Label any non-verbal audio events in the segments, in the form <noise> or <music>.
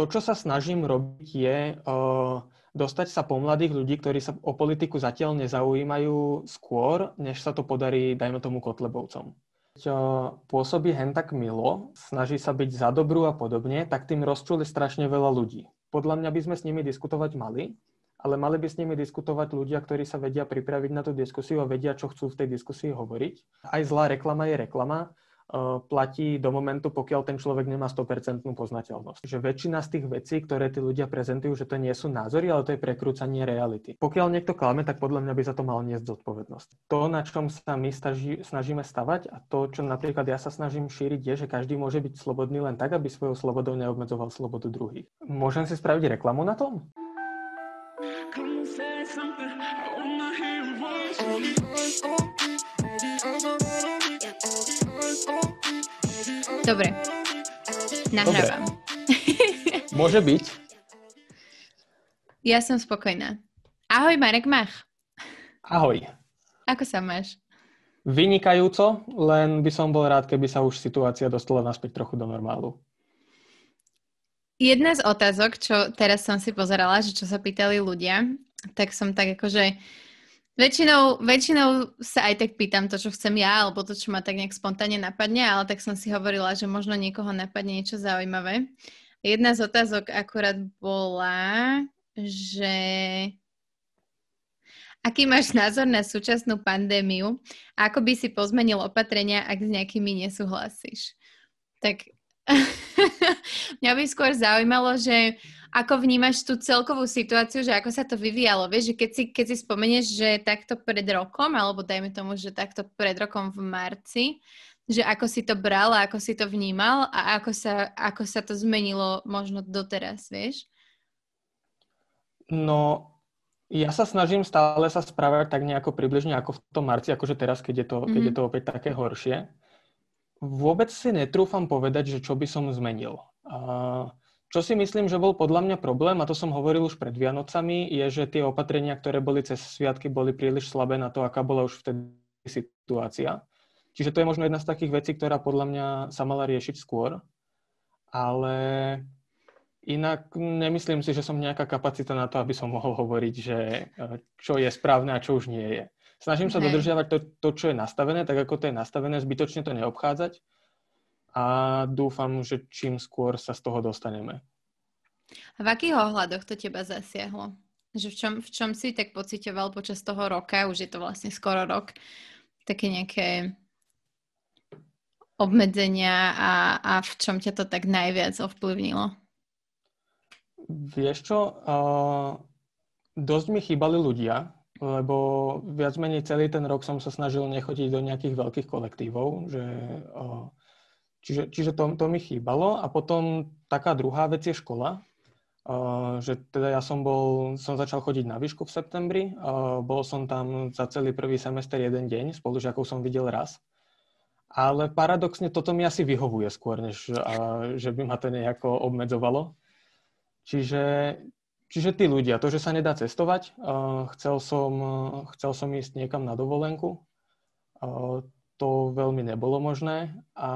to, čo sa snažím robiť, je uh, dostať sa po mladých ľudí, ktorí sa o politiku zatiaľ nezaujímajú skôr, než sa to podarí, dajme tomu, kotlebovcom. Čo e, pôsobí hen tak milo, snaží sa byť za dobrú a podobne, tak tým rozčuli strašne veľa ľudí. Podľa mňa by sme s nimi diskutovať mali, ale mali by s nimi diskutovať ľudia, ktorí sa vedia pripraviť na tú diskusiu a vedia, čo chcú v tej diskusii hovoriť. Aj zlá reklama je reklama E, platí do momentu, pokiaľ ten človek nemá 100% poznateľnosť. Že väčšina z tých vecí, ktoré tí ľudia prezentujú, že to nie sú názory, ale to je prekrúcanie reality. Pokiaľ niekto klame, tak podľa mňa by za to mal niesť zodpovednosť. To, na čom sa my staži, snažíme stavať a to, čo napríklad ja sa snažím šíriť, je, že každý môže byť slobodný len tak, aby svojou slobodou neobmedzoval slobodu druhých. Môžem si spraviť reklamu na tom? Come say something, I wanna hear your voice. Dobre. Nahrávam. Dobre. <laughs> Môže byť. Ja som spokojná. Ahoj, Marek Mach. Ahoj. Ako sa máš? Vynikajúco, len by som bol rád, keby sa už situácia dostala naspäť trochu do normálu. Jedna z otázok, čo teraz som si pozerala, že čo sa pýtali ľudia, tak som tak akože uh, Väčšinou, väčšinou sa aj tak pýtam to, čo chcem ja, alebo to, čo ma tak nejak spontánne napadne, ale tak som si hovorila, že možno niekoho napadne niečo zaujímavé. Jedna z otázok akurát bola, že aký máš názor na súčasnú pandémiu a ako by si pozmenil opatrenia, ak s nejakými nesúhlasíš. Tak <laughs> mňa by skôr zaujímalo, že ako vnímaš tú celkovú situáciu, že ako sa to vyvíjalo? Vieš, že keď si, keď si spomenieš, že takto pred rokom, alebo dajme tomu, že takto pred rokom v marci, že ako si to bral a ako si to vnímal a ako sa, ako sa to zmenilo možno doteraz, vieš? No, ja sa snažím stále sa správať tak nejako približne ako v tom marci, akože teraz, keď je to, mm-hmm. keď je mhm. to opäť také horšie. Vôbec si netrúfam povedať, že čo by som zmenil. Uh, čo si myslím, že bol podľa mňa problém, a to som hovoril už pred Vianocami, je, že tie opatrenia, ktoré boli cez sviatky, boli príliš slabé na to, aká bola už vtedy situácia. Čiže to je možno jedna z takých vecí, ktorá podľa mňa sa mala riešiť skôr. Ale inak nemyslím si, že som nejaká kapacita na to, aby som mohol hovoriť, že e, čo je správne a čo už nie je. Snažím sa dodržiavať to, to, čo je nastavené, tak ako to je nastavené, zbytočne to neobchádzať a dúfam, že čím skôr sa z toho dostaneme. A v akých ohľadoch to teba zasiahlo? Že v čom, v čom si tak pocitoval počas toho roka, už je to vlastne skoro rok, také nejaké obmedzenia a, a v čom ťa to tak najviac ovplyvnilo? Vieš čo, uh, dosť mi chýbali ľudia, lebo viac menej celý ten rok som sa snažil nechodiť do nejakých veľkých kolektívov, že uh, Čiže, čiže to, to mi chýbalo. A potom taká druhá vec je škola, Uh, že teda ja som bol, som začal chodiť na výšku v septembri, uh, bol som tam za celý prvý semester jeden deň, spolužiakov som videl raz. Ale paradoxne toto mi asi vyhovuje skôr, než uh, že by ma to nejako obmedzovalo. Čiže, čiže tí ľudia, to, že sa nedá cestovať, chcel som, chcel som ísť niekam na dovolenku, to veľmi nebolo možné. A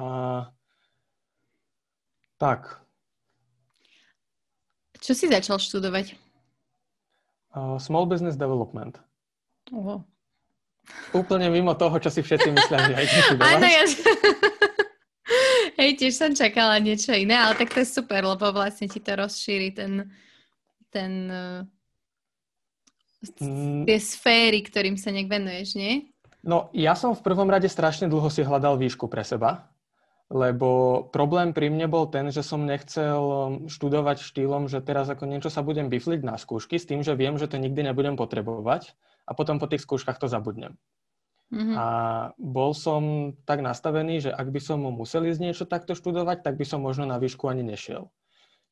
tak. Čo si začal študovať? Uh, small Business Development. Oho. Úplne mimo toho, čo si všetci myslia, že aj <laughs> Áno, ja... <laughs> Hej, tiež som čakala niečo iné, ale tak to je super, lebo vlastne ti to rozšíri ten, ten uh, tie sféry, ktorým sa nejak venuješ, nie? No ja som v prvom rade strašne dlho si hľadal výšku pre seba, lebo problém pri mne bol ten, že som nechcel um, študovať štýlom, že teraz ako niečo sa budem bifliť na skúšky s tým, že viem, že to nikdy nebudem potrebovať a potom po tých skúškach to zabudnem. Mm-hmm. A bol som tak nastavený, že ak by som musel ísť niečo takto študovať, tak by som možno na výšku ani nešiel.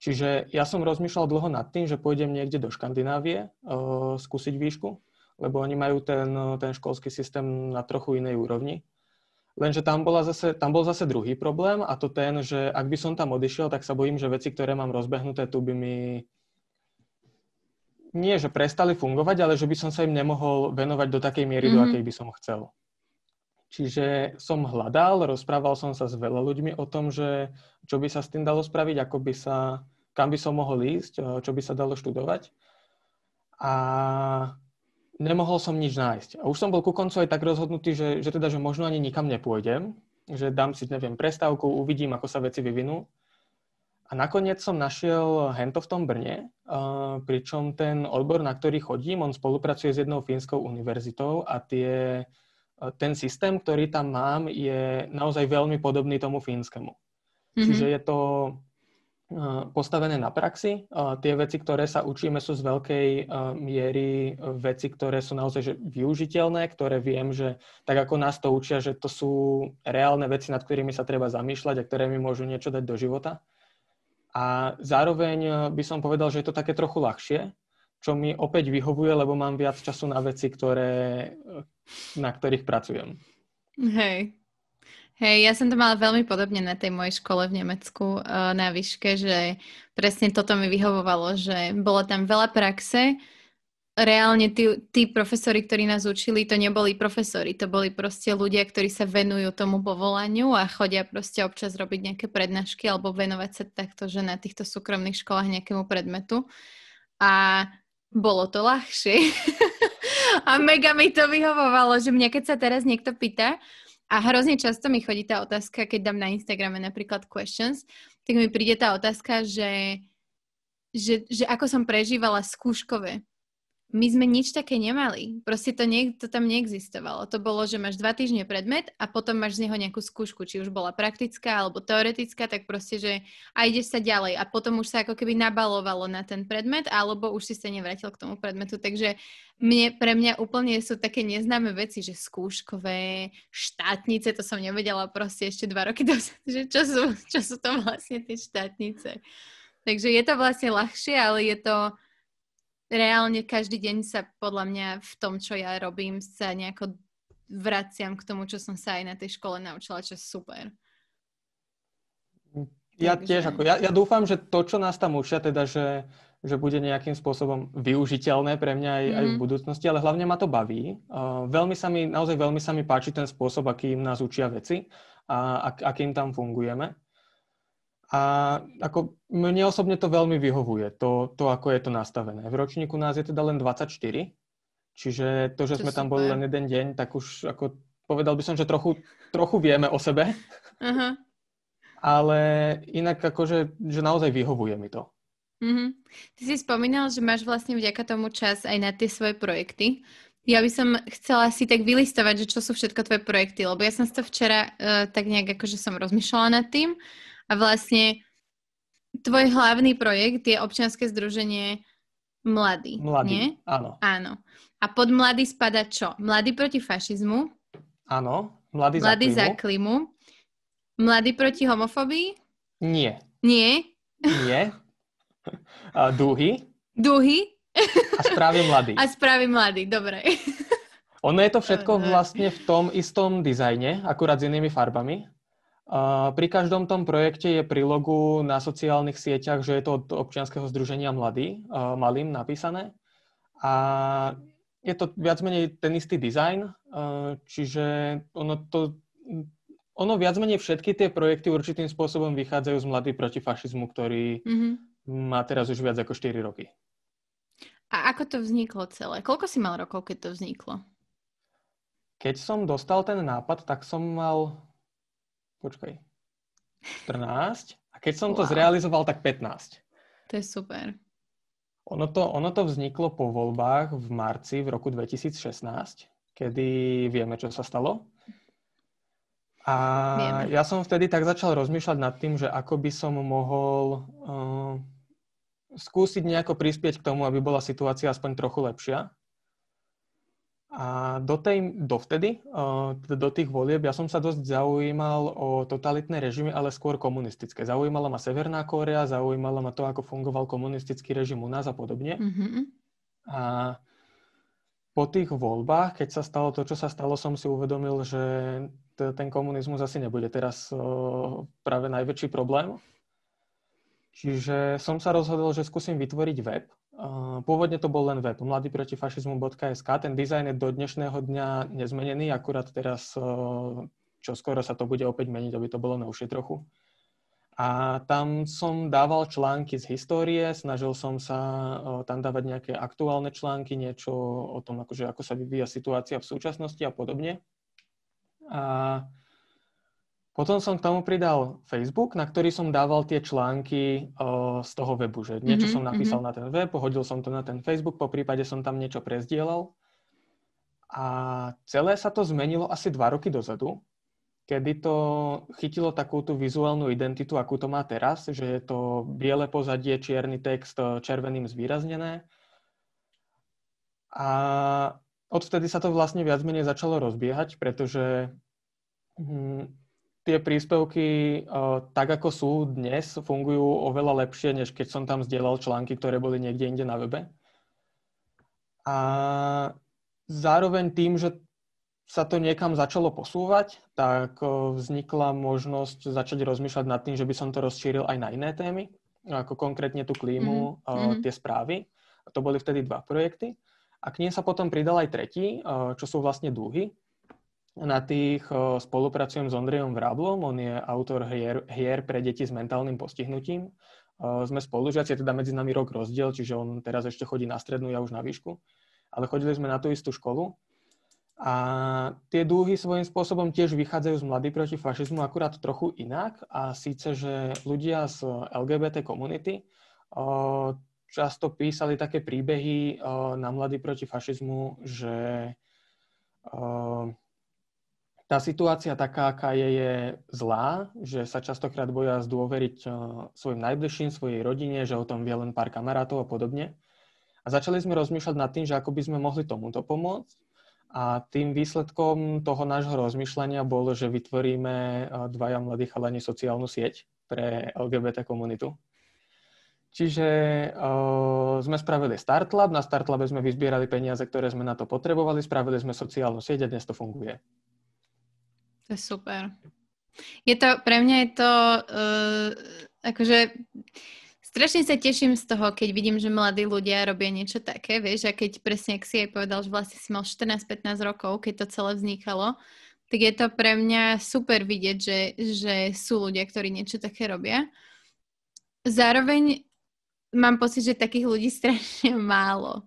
Čiže ja som rozmýšľal dlho nad tým, že pôjdem niekde do Škandinávie uh, skúsiť výšku, lebo oni majú ten, ten školský systém na trochu inej úrovni. Lenže tam, bola zase, tam bol zase druhý problém a to ten, že ak by som tam odišiel, tak sa bojím, že veci, ktoré mám rozbehnuté tu by mi nie, že prestali fungovať, ale že by som sa im nemohol venovať do takej miery, mm-hmm. do mhm. akej by som chcel. Čiže som hľadal, rozprával som sa s veľa ľuďmi o tom, že čo by sa s tým dalo spraviť, ako by sa, kam by som mohol ísť, čo by sa dalo študovať. A nemohol som nič nájsť. A už som bol ku koncu aj tak rozhodnutý, že, že teda, že možno ani nikam nepôjdem, že dám si, neviem, prestávku, uvidím, ako sa veci vyvinú. A nakoniec som našiel Hento v tom Brne, pričom ten odbor, na ktorý chodím, on spolupracuje s jednou fínskou univerzitou a tie, ten systém, ktorý tam mám, je naozaj veľmi podobný tomu fínskemu. Mm-hmm. Čiže je to Eh, postavené na praxi. Eh, tie veci, ktoré sa učíme, sú z veľkej eh, miery veci, ktoré sú naozaj že využiteľné, ktoré viem, že tak ako nás to učia, že to sú reálne veci, nad ktorými sa treba zamýšľať a ktoré mi môžu niečo dať do života. A zároveň by som povedal, že je to také trochu ľahšie, čo mi opäť vyhovuje, lebo mám viac času na veci, ktoré, na ktorých pracujem. Hej, Hej, ja som to mala veľmi podobne na tej mojej škole v Nemecku eh, na výške, že presne toto mi vyhovovalo, že bolo tam veľa praxe, reálne tí, tí profesori, ktorí nás učili, to neboli profesori, to boli proste ľudia, ktorí sa venujú tomu povolaniu a chodia proste občas robiť nejaké prednášky alebo venovať sa takto, že na týchto súkromných školách nejakému predmetu. A bolo to ľahšie. <laughs> a mega mi to vyhovovalo, že mňa keď sa teraz niekto pýta, a hrozne často mi chodí tá otázka, keď dám na Instagrame napríklad questions, tak mi príde tá otázka, že, že, že ako som prežívala skúškové my sme nič také nemali. Proste to, nie, to tam neexistovalo. To bolo, že máš dva týždne predmet a potom máš z neho nejakú skúšku, či už bola praktická alebo teoretická, tak proste, že a ideš sa ďalej a potom už sa ako keby nabalovalo na ten predmet alebo už si sa nevrátil k tomu predmetu. Takže mne, pre mňa úplne sú také neznáme veci, že skúškové, štátnice, to som nevedela proste ešte dva roky <laughs> dozadu, že čo sú, čo sú to vlastne tie štátnice. Takže je to vlastne ľahšie, ale je to reálne každý deň sa podľa mňa v tom, čo ja robím, sa nejako vraciam k tomu, čo som sa aj na tej škole naučila, čo je super. Ja Takže... tiež, ako, ja, ja dúfam, že to, čo nás tam učia, teda, že, že bude nejakým spôsobom využiteľné pre mňa aj, mm-hmm. aj v mhm. budúcnosti, ale hlavne ma to baví. Uh, veľmi sa mi, naozaj veľmi sa mi páči ten spôsob, akým nás učia veci a ak, akým tam fungujeme. A ako mne osobne to veľmi vyhovuje, to, to ako je to nastavené. V ročníku nás je teda len 24, čiže to, že to sme super. tam boli len jeden deň, tak už ako povedal by som, že trochu, trochu vieme o sebe. Uh-huh. Ale inak akože, že naozaj vyhovuje mi to. Uh-huh. Ty si spomínal, že máš vlastne vďaka tomu čas aj na tie svoje projekty. Ja by som chcela si tak vylistovať, že čo sú všetko tvoje projekty, lebo ja som to včera uh, tak nejak akože som rozmýšľala nad tým a vlastne tvoj hlavný projekt je občianske združenie Mladý, Mladý, nie? áno. Áno. A pod Mladý spada čo? Mladý proti fašizmu? Áno. Mladý, mladý za, klimu. za klimu. Mladý proti homofobii? Nie. Nie? Nie. <laughs> A duhy? Duhy. A správy mladý. <laughs> A správy mladý, dobre. Ono je to <laughs> všetko vlastne v tom istom dizajne, akurát s inými farbami. Pri každom tom projekte je prilogu na sociálnych sieťach, že je to od občianského združenia Mladý, malým napísané. A je to viac menej ten istý dizajn, čiže ono to ono viac menej všetky tie projekty určitým spôsobom vychádzajú z Mladý proti fašizmu, ktorý mm-hmm. má teraz už viac ako 4 roky. A ako to vzniklo celé? Koľko si mal rokov, keď to vzniklo? Keď som dostal ten nápad, tak som mal počkaj, 14 a keď som wow. to zrealizoval, tak 15. To je super. Ono to, ono to vzniklo po voľbách v marci v roku 2016, kedy vieme, čo sa stalo. A vieme. ja som vtedy tak začal rozmýšľať nad tým, že ako by som mohol uh, skúsiť nejako prispieť k tomu, aby bola situácia aspoň trochu lepšia. A do tej, dovtedy, eh, teda do tých volieb, ja som sa dosť zaujímal o totalitné režimy, ale skôr komunistické. Zaujímala ma Severná Kórea, zaujímala ma to, ako fungoval komunistický režim u nás a podobne. Mm-hmm. A po tých voľbách, keď sa stalo to, čo sa stalo, som si uvedomil, že t- ten komunizmus asi nebude teraz eh, práve najväčší problém. Čiže som sa rozhodol, že skúsim vytvoriť web, Pôvodne to bol len web mladyprotifašizmu.sk. Ten dizajn je do dnešného dňa nezmenený, akurát teraz e, čo skoro sa to bude opäť meniť, aby to bolo novšie trochu. A tam som dával články z histórie, snažil som sa e, tam dávať nejaké aktuálne články, niečo o tom, akože ako sa vyvíja situácia v súčasnosti a podobne. A potom som k tomu pridal Facebook, na ktorý som dával tie články uh, z toho webu, že mhm, niečo mm-hmm, som mhm. napísal mm-hmm. na ten web, hodil som to na ten Facebook, po prípade som tam niečo prezdielal. A celé sa to zmenilo asi dva roky dozadu, kedy to chytilo takú tú vizuálnu identitu, akú to má teraz, že je to biele pozadie, čierny text, červeným zvýraznené. A odvtedy sa to vlastne viac menej začalo rozbiehať, pretože hm, tie príspevky e, tak, ako sú dnes, fungujú oveľa lepšie, než keď som tam zdieľal články, ktoré boli niekde inde na webe. A zároveň tým, že sa to niekam začalo posúvať, tak e, vznikla možnosť začať rozmýšľať nad tým, že by som to rozšíril aj na iné témy, ako konkrétne tú klímu, mm-hmm. tie správy. To boli vtedy dva projekty. A k nim sa potom pridal aj tretí, e, čo sú vlastne dúhy, na tých spolupracujem s Ondrejom Vrablom, on je autor hier, hier pre deti s mentálnym postihnutím. Sme spolužiaci, teda medzi nami rok rozdiel, čiže on teraz ešte chodí na strednú, ja už na výšku. Ale chodili sme na tú istú školu. A tie dúhy svojím spôsobom tiež vychádzajú z mladých proti fašizmu akurát trochu inak. A síce, že ľudia z LGBT komunity často písali také príbehy na mladí proti fašizmu, že tá situácia taká, aká je, je zlá, že sa častokrát boja zdôveriť eh, svojim najbližším, svojej rodine, že o tom vie len pár kamarátov a podobne. A začali sme rozmýšľať nad tým, že ako by sme mohli tomuto pomôcť. A tým výsledkom toho nášho rozmýšľania bolo, že vytvoríme eh, dvaja mladých chalani sociálnu sieť pre LGBT komunitu. Čiže uh, sme spravili Startlab, na Startlabe sme vyzbierali peniaze, ktoré sme na to potrebovali, spravili sme sociálnu sieť a dnes to funguje je super. Je to, pre mňa je to, uh, akože, strašne sa teším z toho, keď vidím, že mladí ľudia robia niečo také, vieš, a keď presne, ak si aj povedal, že vlastne si mal 14-15 rokov, keď to celé vznikalo, tak je to pre mňa super vidieť, že, že sú ľudia, ktorí niečo také robia. Zároveň mám pocit, že takých ľudí <laughs> strašne málo.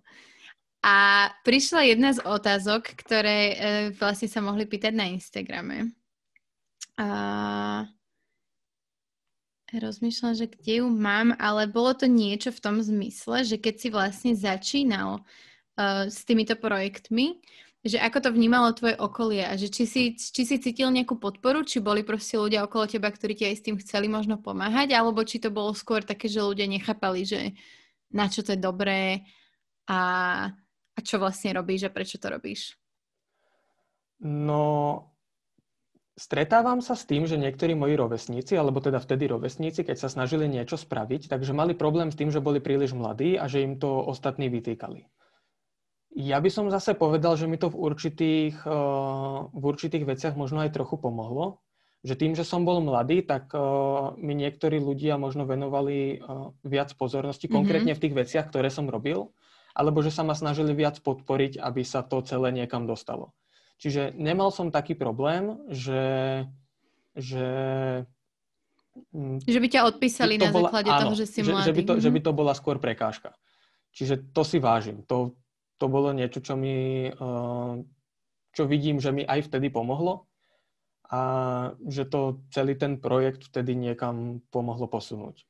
A prišla jedna z otázok, ktoré e, vlastne sa mohli pýtať na Instagrame. A... Rozmýšľam, že kde ju mám, ale bolo to niečo v tom zmysle, že keď si vlastne začínal uh, s týmito projektmi, že ako to vnímalo tvoje okolie a že či si, či si cítil nejakú podporu, či boli proste ľudia okolo teba, ktorí ti aj s tým chceli možno pomáhať, alebo či to bolo skôr také, že ľudia nechápali, že na čo to je dobré a a čo vlastne robíš a prečo to robíš? No, stretávam sa s tým, že niektorí moji rovesníci, alebo teda vtedy rovesníci, keď sa snažili niečo spraviť, takže mali problém s tým, že boli príliš mladí a že im to ostatní vytýkali. Ja by som zase povedal, že mi to v určitých, eh, v určitých veciach možno aj trochu pomohlo, že tým, že som bol mladý, tak eh, mi niektorí ľudia možno venovali eh, viac pozornosti, mhm. konkrétne v tých veciach, ktoré som robil alebo že sa ma snažili viac podporiť, aby sa to celé niekam dostalo. Čiže nemal som taký problém, že... že mm, že by ťa odpísali by na bola, základe áno, toho, že si že, mladý. Že by, to, že by hm? to bola skôr prekážka. Čiže to si vážim. To, to bolo niečo, čo mi... Eh, čo vidím, že mi aj vtedy pomohlo a že to celý ten projekt vtedy niekam pomohlo posunúť.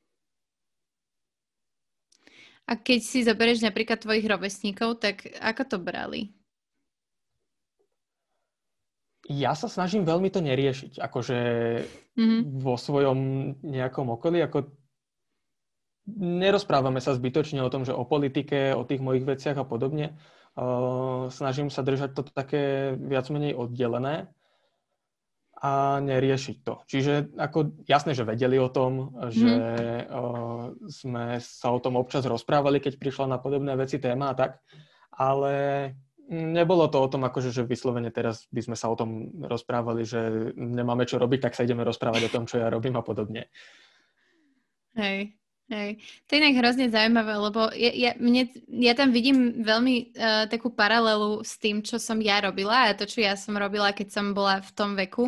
A keď si zoberieš napríklad tvojich rovesníkov, tak ako to brali? Ja sa snažím veľmi to neriešiť, akože mm-hmm. vo svojom nejakom okolí, ako nerozprávame sa zbytočne o tom, že o politike, o tých mojich veciach a podobne. Uh, snažím sa držať to také viac menej oddelené a neriešiť to. Čiže ako jasné, že vedeli o tom, že mm. uh, sme sa o tom občas rozprávali, keď prišla na podobné veci téma a tak, ale nebolo to o tom, akože, že vyslovene teraz by sme sa o tom rozprávali, že nemáme čo robiť, tak sa ideme rozprávať o tom, čo ja robím a podobne. Hej. Hej. To je inak hrozne zaujímavé, lebo ja, ja, mne, ja tam vidím veľmi uh, takú paralelu s tým, čo som ja robila a to, čo ja som robila, keď som bola v tom veku.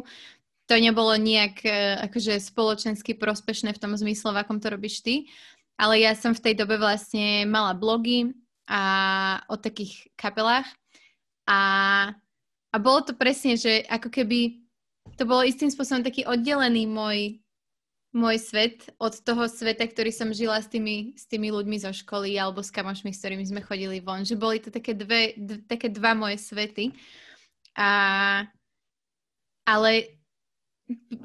To nebolo nejak uh, akože spoločensky prospešné v tom zmysle, v akom to robíš ty, ale ja som v tej dobe vlastne mala blogy a o takých kapelách a, a bolo to presne, že ako keby to bolo istým spôsobom taký oddelený môj môj svet od toho sveta, ktorý som žila s tými, s tými ľuďmi zo školy alebo s kamošmi, s ktorými sme chodili von. Že boli to také, dve, d- také dva moje svety. A, ale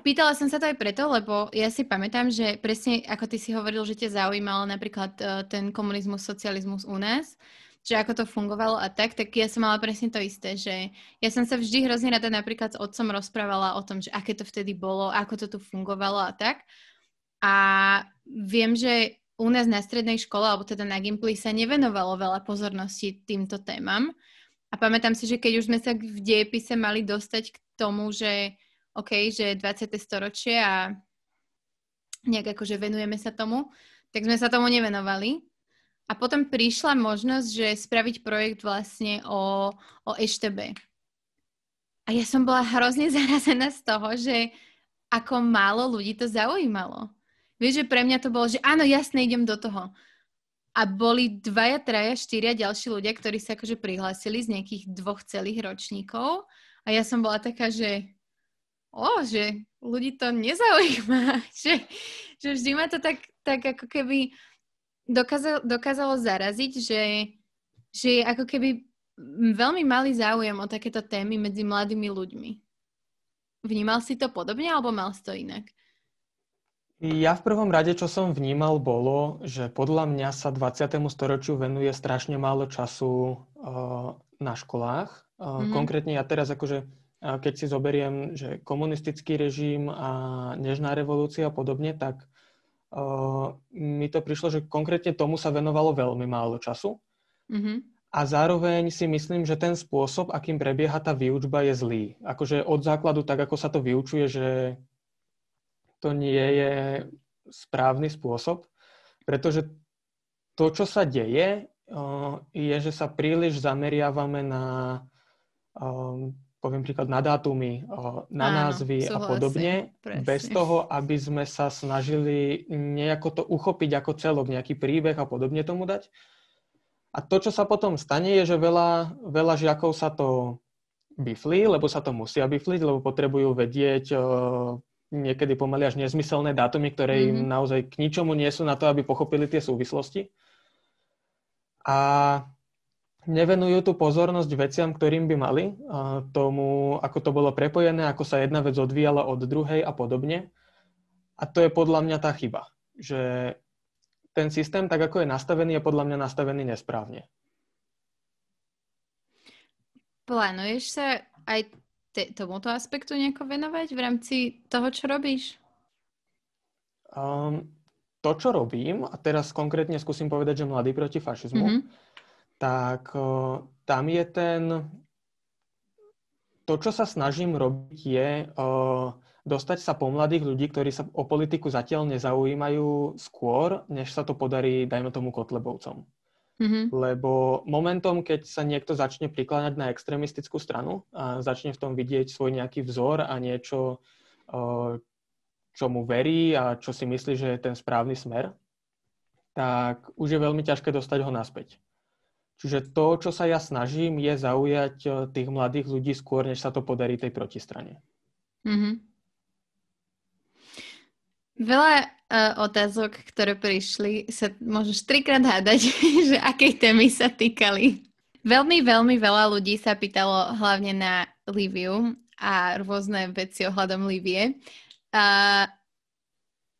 pýtala som sa to aj preto, lebo ja si pamätám, že presne ako ty si hovoril, že ťa zaujímal napríklad uh, ten komunizmus, socializmus u nás. Uh, že ako to fungovalo a tak, tak ja som mala presne to isté, že ja som sa vždy hrozne rada napríklad s otcom rozprávala o tom, že aké to vtedy bolo, ako to tu fungovalo a tak. A viem, že u nás na strednej škole, alebo teda na Gimply, sa nevenovalo veľa pozornosti týmto témam. A pamätám si, že keď už sme sa v diepise mali dostať k tomu, že OK, že 20. storočie a nejak akože venujeme sa tomu, tak sme sa tomu nevenovali. A potom prišla možnosť, že spraviť projekt vlastne o, o EŠTB. A ja som bola hrozne <laughs> zarazená z toho, že ako málo ľudí to zaujímalo. Vieš, že pre mňa to bolo, že áno, jasne, idem do toho. A boli dvaja, traja, štyria ďalší ľudia, ktorí sa akože prihlásili z nejakých dvoch celých ročníkov. A ja som bola taká, že o, že ľudí to nezaujíma. <laughs> že, že vždy ma to tak, tak ako keby dokázalo, dokázalo zaraziť, že, že je ako keby veľmi malý záujem o takéto témy medzi mladými ľuďmi. Vnímal si to podobne, alebo mal si to inak? Ja v prvom rade, čo som vnímal, bolo, že podľa mňa sa 20. storočiu venuje strašne málo času uh, na školách. Uh, mm-hmm. Konkrétne ja teraz akože, uh, keď si zoberiem, že komunistický režim a nežná revolúcia a podobne, tak mi to prišlo, že konkrétne tomu sa venovalo veľmi málo času. Mm-hmm. A zároveň si myslím, že ten spôsob, akým prebieha tá výučba, je zlý. Akože od základu, tak ako sa to vyučuje, že to nie je správny spôsob, pretože to, čo sa deje, je, že sa príliš zameriavame na poviem príklad, na dátumy, na Áno, názvy a podobne, asi, bez toho, aby sme sa snažili nejako to uchopiť ako celok, nejaký príbeh a podobne tomu dať. A to, čo sa potom stane, je, že veľa, veľa žiakov sa to biflí, lebo sa to musia bifliť, lebo potrebujú vedieť niekedy pomaly až nezmyselné dátumy, ktoré mm-hmm. im mhm. naozaj k ničomu nie sú na to, aby pochopili tie súvislosti. A nevenujú tú pozornosť veciam, ktorým by mali, tomu, ako to bolo prepojené, ako sa jedna vec odvíjala od druhej a podobne. A to je podľa mňa tá chyba, že ten systém, tak ako je nastavený, je podľa mňa nastavený nesprávne. Plánuješ sa aj tomuto aspektu nejako venovať v rámci toho, čo robíš? Um, to, čo robím, a teraz konkrétne skúsim povedať, že mladý proti fašizmu, mm-hmm tak tam je ten... To, čo sa snažím robiť, je dostať sa po mladých ľudí, ktorí sa o politiku zatiaľ nezaujímajú skôr, než sa to podarí, dajme tomu, kotlebovcom. Mm-hmm. Lebo momentom, keď sa niekto začne prikláňať na extrémistickú stranu a začne v tom vidieť svoj nejaký vzor a niečo, čo mu verí a čo si myslí, že je ten správny smer, tak už je veľmi ťažké dostať ho naspäť. Čiže to, čo sa ja snažím, je zaujať e, tých mladých ľudí skôr, než sa to podarí tej protistrane. Mm-hmm. Veľa uh, otázok, ktoré prišli, sa môžeš trikrát hádať, <laughs> že akej témy sa týkali. Veľmi, veľmi veľa ľudí sa pýtalo hlavne na Liviu a rôzne veci ohľadom Livie. Uh,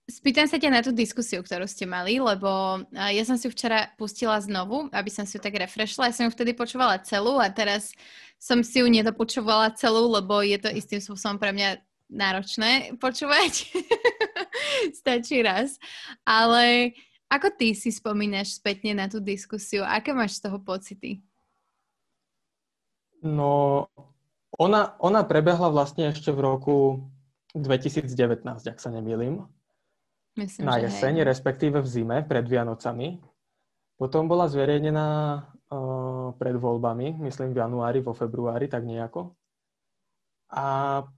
Spýtam sa ťa na tú diskusiu, ktorú ste mali, lebo ja som si ju včera pustila znovu, aby som si ju tak refreshla. Ja som ju vtedy počúvala celú a teraz som si ju nedopočúvala celú, lebo je to istým spôsobom pre mňa náročné počúvať. <laughs> Stačí raz. Ale ako ty si spomínaš spätne na tú diskusiu? Aké máš z toho pocity? No, ona, ona prebehla vlastne ešte v roku 2019, ak sa nemýlim. Myslím, na jeseň, hej. No. respektíve v zime pred Vianocami. Potom bola zverejnená uh, pred voľbami, myslím v januári, vo februári, tak nejako. A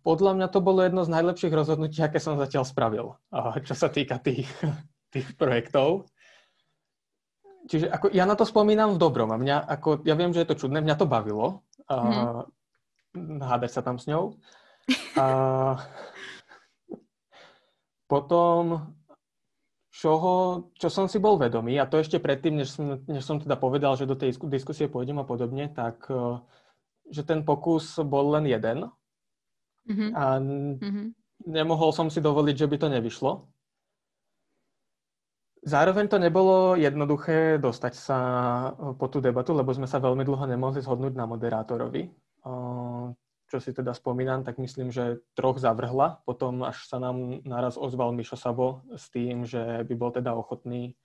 podľa mňa to bolo jedno z najlepších rozhodnutí, aké som zatiaľ spravil, uh, čo sa týka tých, <laughs> tých projektov. Čiže ako, ja na to spomínam v dobrom a mňa, ako, ja viem, že je to čudné, mňa to bavilo. Uh, hmm. Hádať sa tam s ňou. Uh, <laughs> potom čoho, čo som si bol vedomý, a to ešte predtým, než som, než som teda povedal, že do tej diskusie pôjdem a podobne, tak eh, že ten pokus bol len jeden mm-hmm. a mhm. nemohol som si dovoliť, že by to nevyšlo. Zároveň to nebolo jednoduché dostať sa eh, po tú debatu, lebo sme sa veľmi dlho nemohli zhodnúť na moderátorovi. Eh, čo si teda spomínam, tak myslím, že troch zavrhla. Potom až sa nám naraz ozval Mišo Sabo s tým, že by bol teda ochotný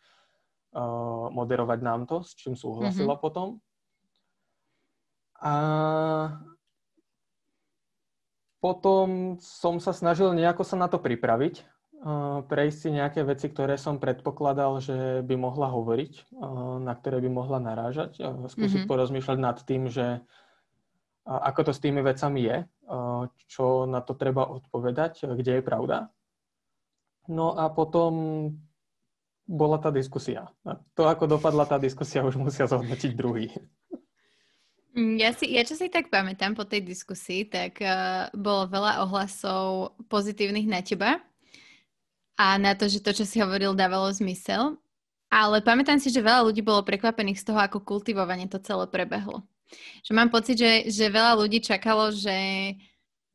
uh, moderovať nám to, s čím súhlasila mm-hmm. potom. A potom som sa snažil nejako sa na to pripraviť, uh, prejsť si nejaké veci, ktoré som predpokladal, že by mohla hovoriť, uh, na ktoré by mohla narážať. Uh, skúsiť mm-hmm. porozmýšľať nad tým, že uh, ako to s tými vecami je, čo na to treba odpovedať, kde je pravda. No a potom bola tá diskusia. A to, ako dopadla tá diskusia, už musia zhodnotiť druhý. Mm, ja, si, ja čo si tak pamätám po tej diskusii, tak uh, bolo veľa ohlasov pozitívnych na teba a na to, že to, čo si hovoril, dávalo zmysel. Ale pamätám si, že veľa ľudí bolo prekvapených z toho, ako kultivovanie to celé prebehlo. Že mám pocit, že, že veľa ľudí čakalo, že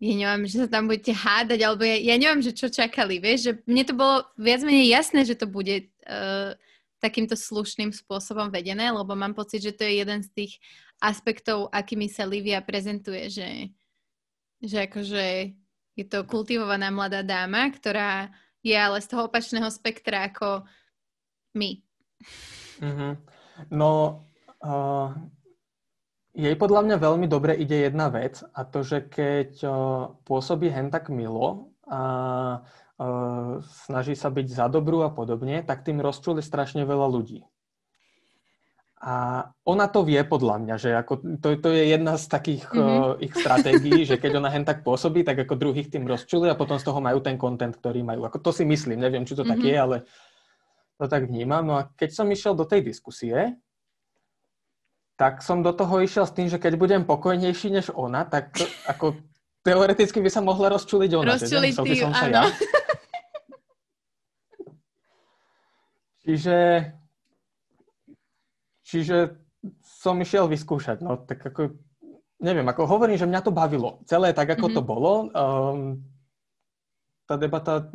ja neviem, že sa tam budete hádať, alebo ja, ja neviem, že čo čakali, vieš, že mne to bolo viac menej jasné, že to bude uh, takýmto slušným spôsobom vedené, lebo mám pocit, že to je jeden z tých aspektov, akými sa Livia prezentuje, že, že akože je to kultivovaná mladá dáma, ktorá je ale z toho opačného spektra ako my. Mm-hmm. No, uh, jej podľa mňa veľmi dobre ide jedna vec a to, že keď pôsobí hen tak milo a snaží sa byť za dobrú a podobne, tak tým rozčuli strašne veľa ľudí. A ona to vie podľa mňa, že ako, to, to je jedna z takých mm-hmm. uh, ich stratégií, že keď ona hen tak pôsobí, tak ako druhých tým rozčuli a potom z toho majú ten kontent, ktorý majú. Ako to si myslím, neviem, či to mm-hmm. tak mhm. je, ale to tak vnímam. No a keď som išiel do tej diskusie, tak som do toho išiel s tým, že keď budem pokojnejší než ona, tak to, ako teoreticky by sa mohla rozčuliť ona. Rozčuliť ty, som sa ja. Čiže, čiže som išiel vyskúšať. No tak ako, neviem, ako hovorím, že mňa to bavilo. Celé tak, ako mm-hmm. to mhm. bolo. Um, tá debata,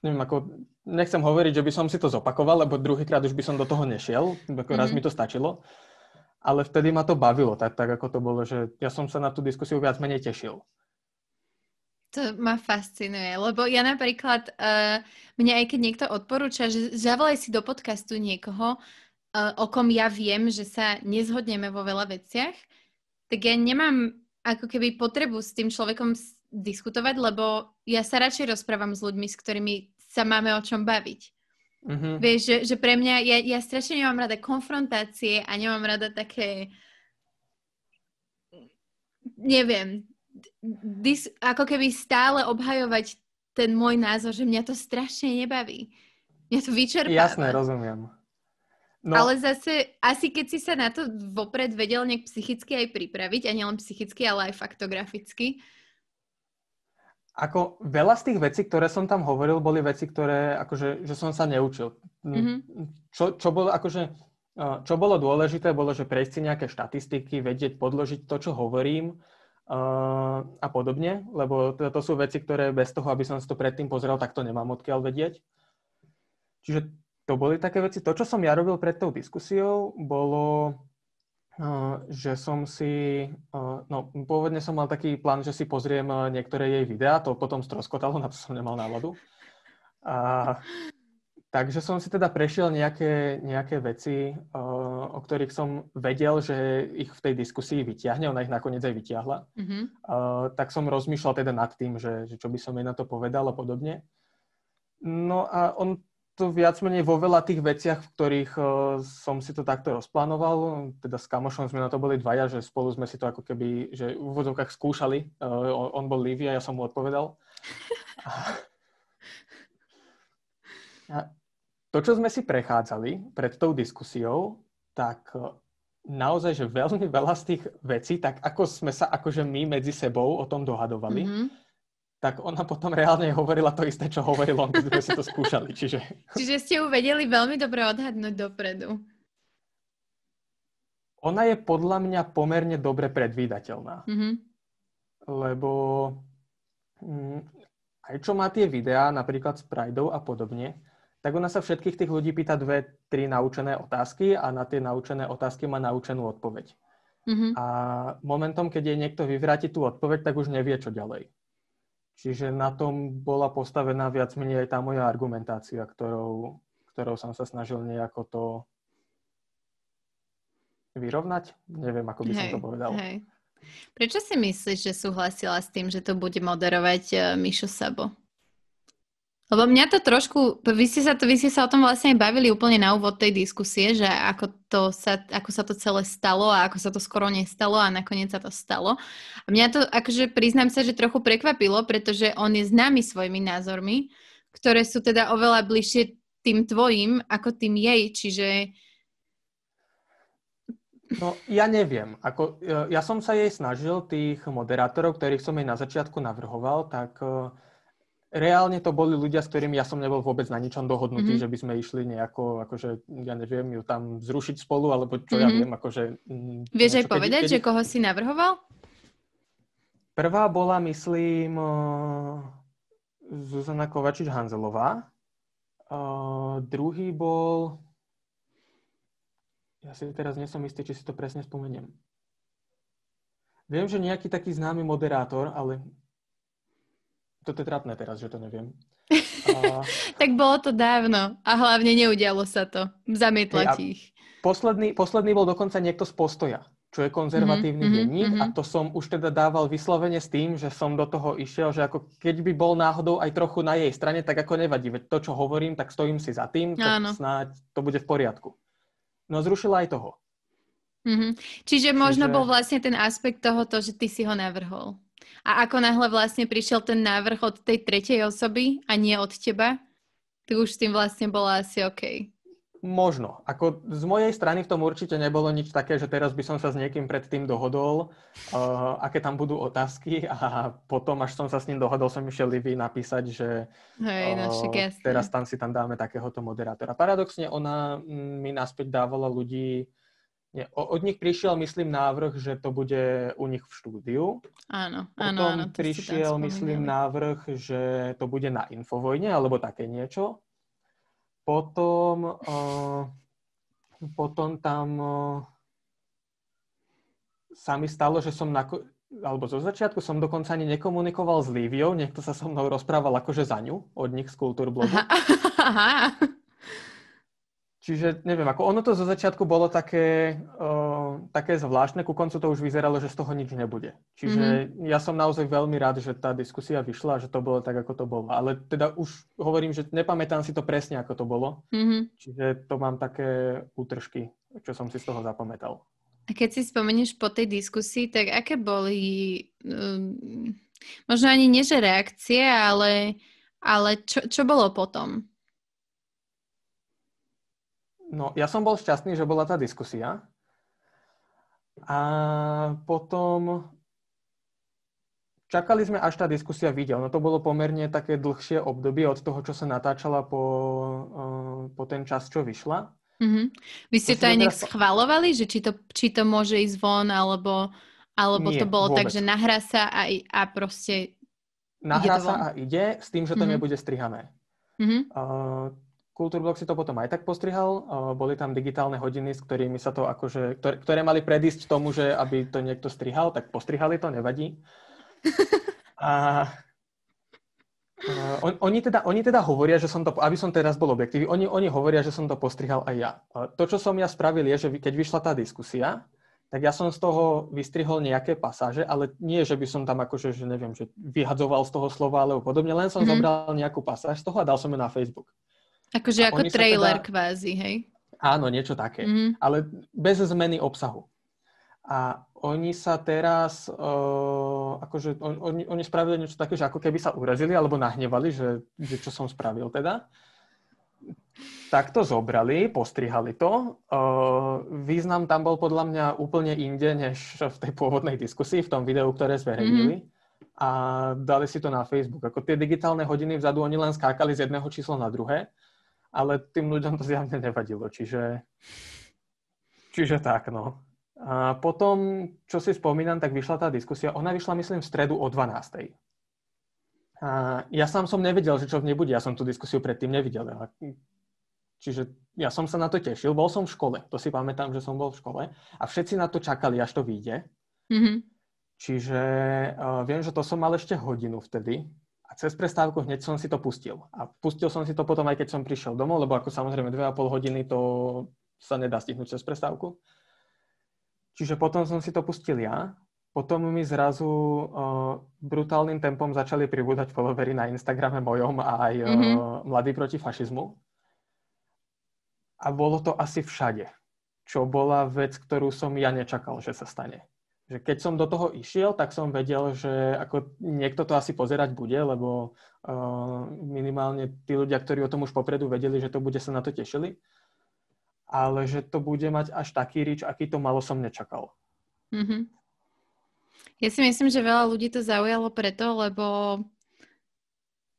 neviem, ako, nechcem hovoriť, že by som si to zopakoval, lebo druhýkrát už by som do toho nešiel. Ako mm-hmm. raz mhm. mi to stačilo ale vtedy ma to bavilo, tak, tak ako to bolo, že ja som sa na tú diskusiu viac menej tešil. To ma fascinuje, lebo ja napríklad, uh, e, mňa aj keď niekto odporúča, že zavolaj si do podcastu niekoho, uh, o kom ja viem, že sa nezhodneme vo veľa veciach, tak ja nemám ako keby potrebu s tým človekom diskutovať, lebo ja sa radšej rozprávam s ľuďmi, s ktorými sa máme o čom baviť. Mm-hmm. Vieš, že, že pre mňa, ja, ja strašne nemám rada konfrontácie a nemám rada také, neviem, dis, ako keby stále obhajovať ten môj názor, že mňa to strašne nebaví. Mňa to vyčerpáva. Jasné, rozumiem. No. Ale zase, asi keď si sa na to vopred vedel nejak psychicky aj pripraviť, a nielen psychicky, ale aj faktograficky, ako veľa z tých vecí, ktoré som tam hovoril, boli veci, ktoré akože, že som sa neučil. Mm-hmm. Čo, čo bolo akože, e, čo bolo dôležité, bolo, že prejsť si nejaké štatistiky, vedieť, podložiť to, čo hovorím uh, a podobne, lebo to, to sú veci, ktoré bez toho, aby som si to predtým pozrel, tak to nemám odkiaľ vedieť. Čiže to boli také veci. To, čo som ja robil pred tou diskusiou, bolo že som si, no pôvodne som mal taký plán, že si pozriem niektoré jej videá, to potom stroskotalo, na to som nemal náladu. A, takže som si teda prešiel nejaké, nejaké veci, o ktorých som vedel, že ich v tej diskusii vyťahne, ona ich nakoniec aj vyťahla. Mm-hmm. A, tak som rozmýšľal teda nad tým, že, že čo by som jej na to povedal a podobne. No a on to viac menej vo veľa tých veciach, v ktorých uh, som si to takto rozplánoval, teda s kamošom sme na to boli dvaja, že spolu sme si to ako keby, že v úvodzovkách skúšali, uh, on bol Livia, ja som mu odpovedal. A to, čo sme si prechádzali pred tou diskusiou, tak eh, naozaj, že veľmi veľa z tých vecí, tak ako sme sa akože my medzi sebou o tom dohadovali, mm-hmm tak ona potom reálne hovorila to isté, čo hovoril my keď sme si to skúšali. Čiže... čiže ste ju vedeli veľmi dobre odhadnúť dopredu. Ona je podľa mňa pomerne dobre predvídateľná. Mm-hmm. Lebo mm, aj čo má tie videá, napríklad s Prideou a podobne, tak ona sa všetkých tých ľudí pýta dve, tri naučené otázky a na tie naučené otázky má naučenú odpoveď. Mm-hmm. A momentom, keď jej niekto vyvráti tú odpoveď, tak už nevie, čo ďalej. Čiže na tom bola postavená viac menej aj tá moja argumentácia, ktorou, ktorou som sa snažil nejako to vyrovnať. Neviem, ako by hej, som to povedal. Hej. Prečo si myslíš, že súhlasila s tým, že to bude moderovať eh, Mišo Sabo? Lebo mňa to trošku, vy ste sa, vy ste sa o tom vlastne bavili úplne na úvod tej diskusie, že ako, to sa, ako sa to celé stalo a ako sa to skoro nestalo a nakoniec sa to stalo. A mňa to, akože priznám sa, že trochu prekvapilo, pretože on je známy svojimi názormi, ktoré sú teda oveľa bližšie tým tvojim ako tým jej, čiže... No, ja neviem. Ako, ja som sa jej snažil, tých moderátorov, ktorých som jej na začiatku navrhoval, tak uh reálne to boli ľudia, s ktorými ja som nebol vôbec na ničom dohodnutý, mm-hmm. že by sme išli nejako, akože, ja neviem, ju tam zrušiť spolu, alebo čo mm-hmm. ja mhm. viem, akože... Mm, Vieš niečo, aj povedať, kedy, kedy... že koho si navrhoval? Prvá bola, myslím, uh, Zuzana Kovačič-Hanzelová. Uh, druhý bol... Ja si teraz nesom istý, či si to presne spomeniem. Viem, že nejaký taký známy moderátor, ale to je trápne teraz, že to neviem. A... <laughs> tak bolo to dávno a hlavne neudialo sa to. Zamietla ti ich. Posledný, posledný bol dokonca niekto z postoja, čo je konzervatívny mm-hmm, denník mm-hmm. a mhm. to som už teda dával vyslovene s tým, že som do toho išiel, že ako keď by bol náhodou aj trochu na jej strane, tak ako nevadí, veď to, čo hovorím, tak stojím si za tým, tak Áno. snáď to bude v poriadku. No zrušila aj toho. Mm-hmm. Čiže možno Čiže... bol vlastne ten aspekt tohoto, že ty si ho navrhol. A ako náhle vlastne prišiel ten návrh od tej tretej osoby a nie od teba, ty už s tým vlastne bola asi OK. Možno. Ako z mojej strany v tom určite nebolo nič také, že teraz by som sa s niekým predtým dohodol, uh, aké tam budú otázky a potom, až som sa s ním dohodol, som išiel Livy napísať, že Hej, uh, no, eh, teraz tam si tam dáme takéhoto moderátora. Paradoxne ona mm, mi naspäť dávala ľudí, nie, od nich prišiel, myslím, návrh, že to bude u nich v štúdiu. Áno, áno, Potom áno. prišiel, myslím, návrh, že to bude na Infovojne, alebo také niečo. Potom, uh, potom tam uh, sa mi stalo, že som, nako- alebo zo začiatku som dokonca ani nekomunikoval s Líviou, niekto sa so mnou rozprával akože za ňu, od nich z Kultúrblogu. Aha, aha. Čiže neviem, ako ono to zo začiatku bolo také, uh, také zvláštne, ku koncu to už vyzeralo, že z toho nič nebude. Čiže mm-hmm. ja som naozaj veľmi rád, že tá diskusia vyšla, že to bolo tak, ako to bolo. Ale teda už hovorím, že nepamätám si to presne, ako to bolo. Mm-hmm. Čiže to mám také útržky, čo som si z toho zapamätal. A keď si spomenieš po tej diskusii, tak aké boli, um, možno ani nie že reakcie, ale, ale čo, čo bolo potom? No, ja som bol šťastný, že bola tá diskusia. A potom čakali sme, až tá diskusia videl. No to bolo pomerne také dlhšie obdobie od toho, čo sa natáčala po, e, po ten čas, čo vyšla. Mm-hmm. Vy ste to, to aj nejak teraz... schvalovali, že či to, či to môže ísť von, alebo, alebo Nie, to bolo vôbec. tak, že nahrá sa a, a proste Nahrá sa a ide s tým, že to mm-hmm. nebude strihané. Mm-hmm. Uh, Kultúrblok si to potom aj tak postrihal. Boli tam digitálne hodiny, s ktorými sa to akože, ktoré, ktoré mali predísť tomu, že aby to niekto strihal, tak postrihali to, nevadí. <laughs> A on, oni, teda, oni teda hovoria, že som to, aby som teraz bol objektívny, oni, oni hovoria, že som to postrihal aj ja. To, čo som ja spravil, je, že keď vyšla tá diskusia, tak ja som z toho vystrihol nejaké pasáže, ale nie, že by som tam akože, že neviem, že vyhadzoval z toho slova alebo podobne, len som mm-hmm. zobral nejakú pasáž z toho a dal som ju na Facebook. Akože ako trailer teda... kvázi, hej? Áno, niečo také. Mm-hmm. Ale bez zmeny obsahu. A oni sa teraz, uh, akože on, oni, oni spravili niečo také, že ako keby sa urazili alebo nahnevali, že, že čo som spravil teda. Tak to zobrali, postrihali to. Uh, význam tam bol podľa mňa úplne inde, než v tej pôvodnej diskusii, v tom videu, ktoré zverejnili. Mm-hmm a dali si to na Facebook. Ako tie digitálne hodiny vzadu, oni len skákali z jedného čísla na druhé ale tým ľuďom to zjavne nevadilo, čiže, čiže tak, no. A potom, čo si spomínam, tak vyšla tá diskusia, ona vyšla myslím v stredu o 12. A ja sám som nevedel, že čo v nej bude, ja som tú diskusiu predtým nevidel. Čiže ja som sa na to tešil, bol som v škole, to si pamätám, že som bol v škole a všetci na to čakali, až to vyjde. Mm-hmm. Čiže uh, viem, že to som mal ešte hodinu vtedy, a cez prestávku hneď som si to pustil. A pustil som si to potom aj keď som prišiel domov, lebo ako samozrejme 2,5 hodiny to sa nedá stihnúť cez prestávku. Čiže potom som si to pustil ja. Potom mi zrazu uh, brutálnym tempom začali pribúdať followery na Instagrame mojom a aj mm-hmm. uh, Mladý proti fašizmu. A bolo to asi všade, čo bola vec, ktorú som ja nečakal, že sa stane že keď som do toho išiel, tak som vedel, že ako niekto to asi pozerať bude, lebo uh, minimálne tí ľudia, ktorí o tom už popredu vedeli, že to bude, sa na to tešili. Ale že to bude mať až taký rič, aký to malo som nečakal. Mm-hmm. Ja si myslím, že veľa ľudí to zaujalo preto, lebo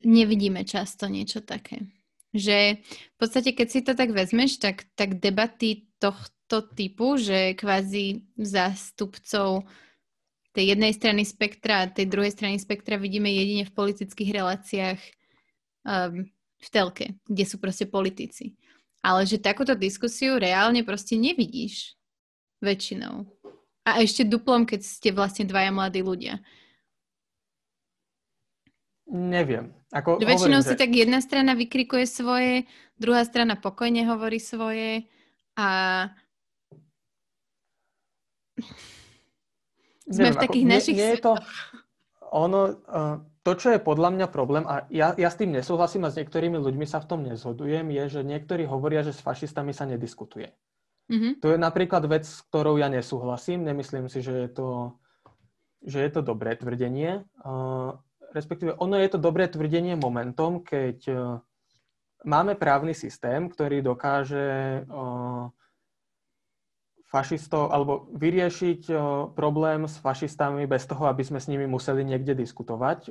nevidíme často niečo také. Že v podstate, keď si to tak vezmeš, tak, tak debaty tohto tohto typu, že kvázi zástupcov tej jednej strany spektra a tej druhej strany spektra vidíme jedine v politických reláciách um, v telke, kde sú proste politici. Ale že takúto diskusiu reálne proste nevidíš väčšinou. A ešte duplom, keď ste vlastne dvaja mladí ľudia. Neviem. Ako Väčšinou hovorím, si že... tak jedna strana vykrikuje svoje, druhá strana pokojne hovorí svoje a sme Neviem, v takých ako, našich... Nie, nie je to, ono, uh, to, čo je podľa mňa problém, a ja, ja s tým nesúhlasím a s niektorými ľuďmi sa v tom nezhodujem, je, že niektorí hovoria, že s fašistami sa nediskutuje. Mm-hmm. To je napríklad vec, s ktorou ja nesúhlasím. Nemyslím si, že je to, že je to dobré tvrdenie. Uh, respektíve, ono je to dobré tvrdenie momentom, keď uh, máme právny systém, ktorý dokáže uh, fašistov, alebo vyriešiť e, problém s fašistami bez toho, aby sme s nimi museli niekde diskutovať, e,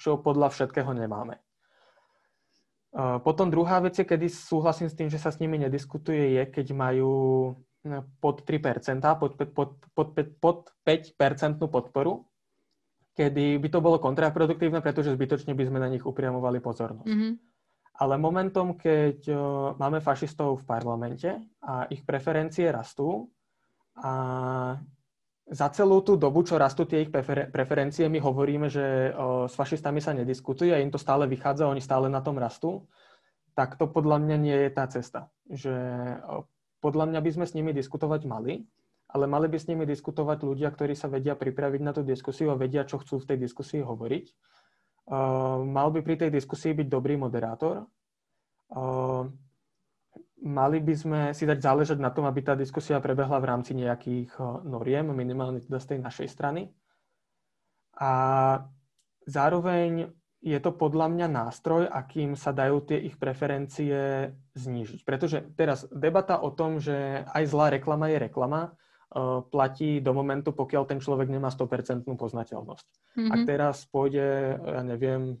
čo podľa všetkého nemáme. E, potom druhá vec je, kedy súhlasím s tým, že sa s nimi nediskutuje, je, keď majú pod 3%, pod, pod, pod, pod 5% podporu, kedy by to bolo kontraproduktívne, pretože zbytočne by sme na nich upriamovali pozornosť. Mm-hmm. Ale momentom, keď eh, máme fašistov v parlamente a ich preferencie rastú a za celú tú dobu, čo rastú tie ich preferencie, my hovoríme, že eh, s fašistami sa nediskutuje a im to stále vychádza, oni stále na tom rastú, tak to podľa mňa nie je tá cesta. Že eh, podľa mňa by sme s nimi diskutovať mali, ale mali by s nimi diskutovať ľudia, ktorí sa vedia pripraviť na tú diskusiu a vedia, čo chcú v tej diskusii hovoriť Ehm, mal by pri tej diskusii byť dobrý moderátor. Uh, mali by sme si dať záležať na tom, aby tá diskusia prebehla v rámci nejakých uh, noriem, minimálne teda z tej našej strany. A zároveň je to podľa mňa nástroj, akým sa dajú tie ich preferencie znížiť. Pretože teraz debata o tom, že aj zlá reklama je reklama, E, platí do momentu, pokiaľ ten človek nemá 100% poznateľnosť. Mm-hmm. Ak teraz pôjde, ja neviem,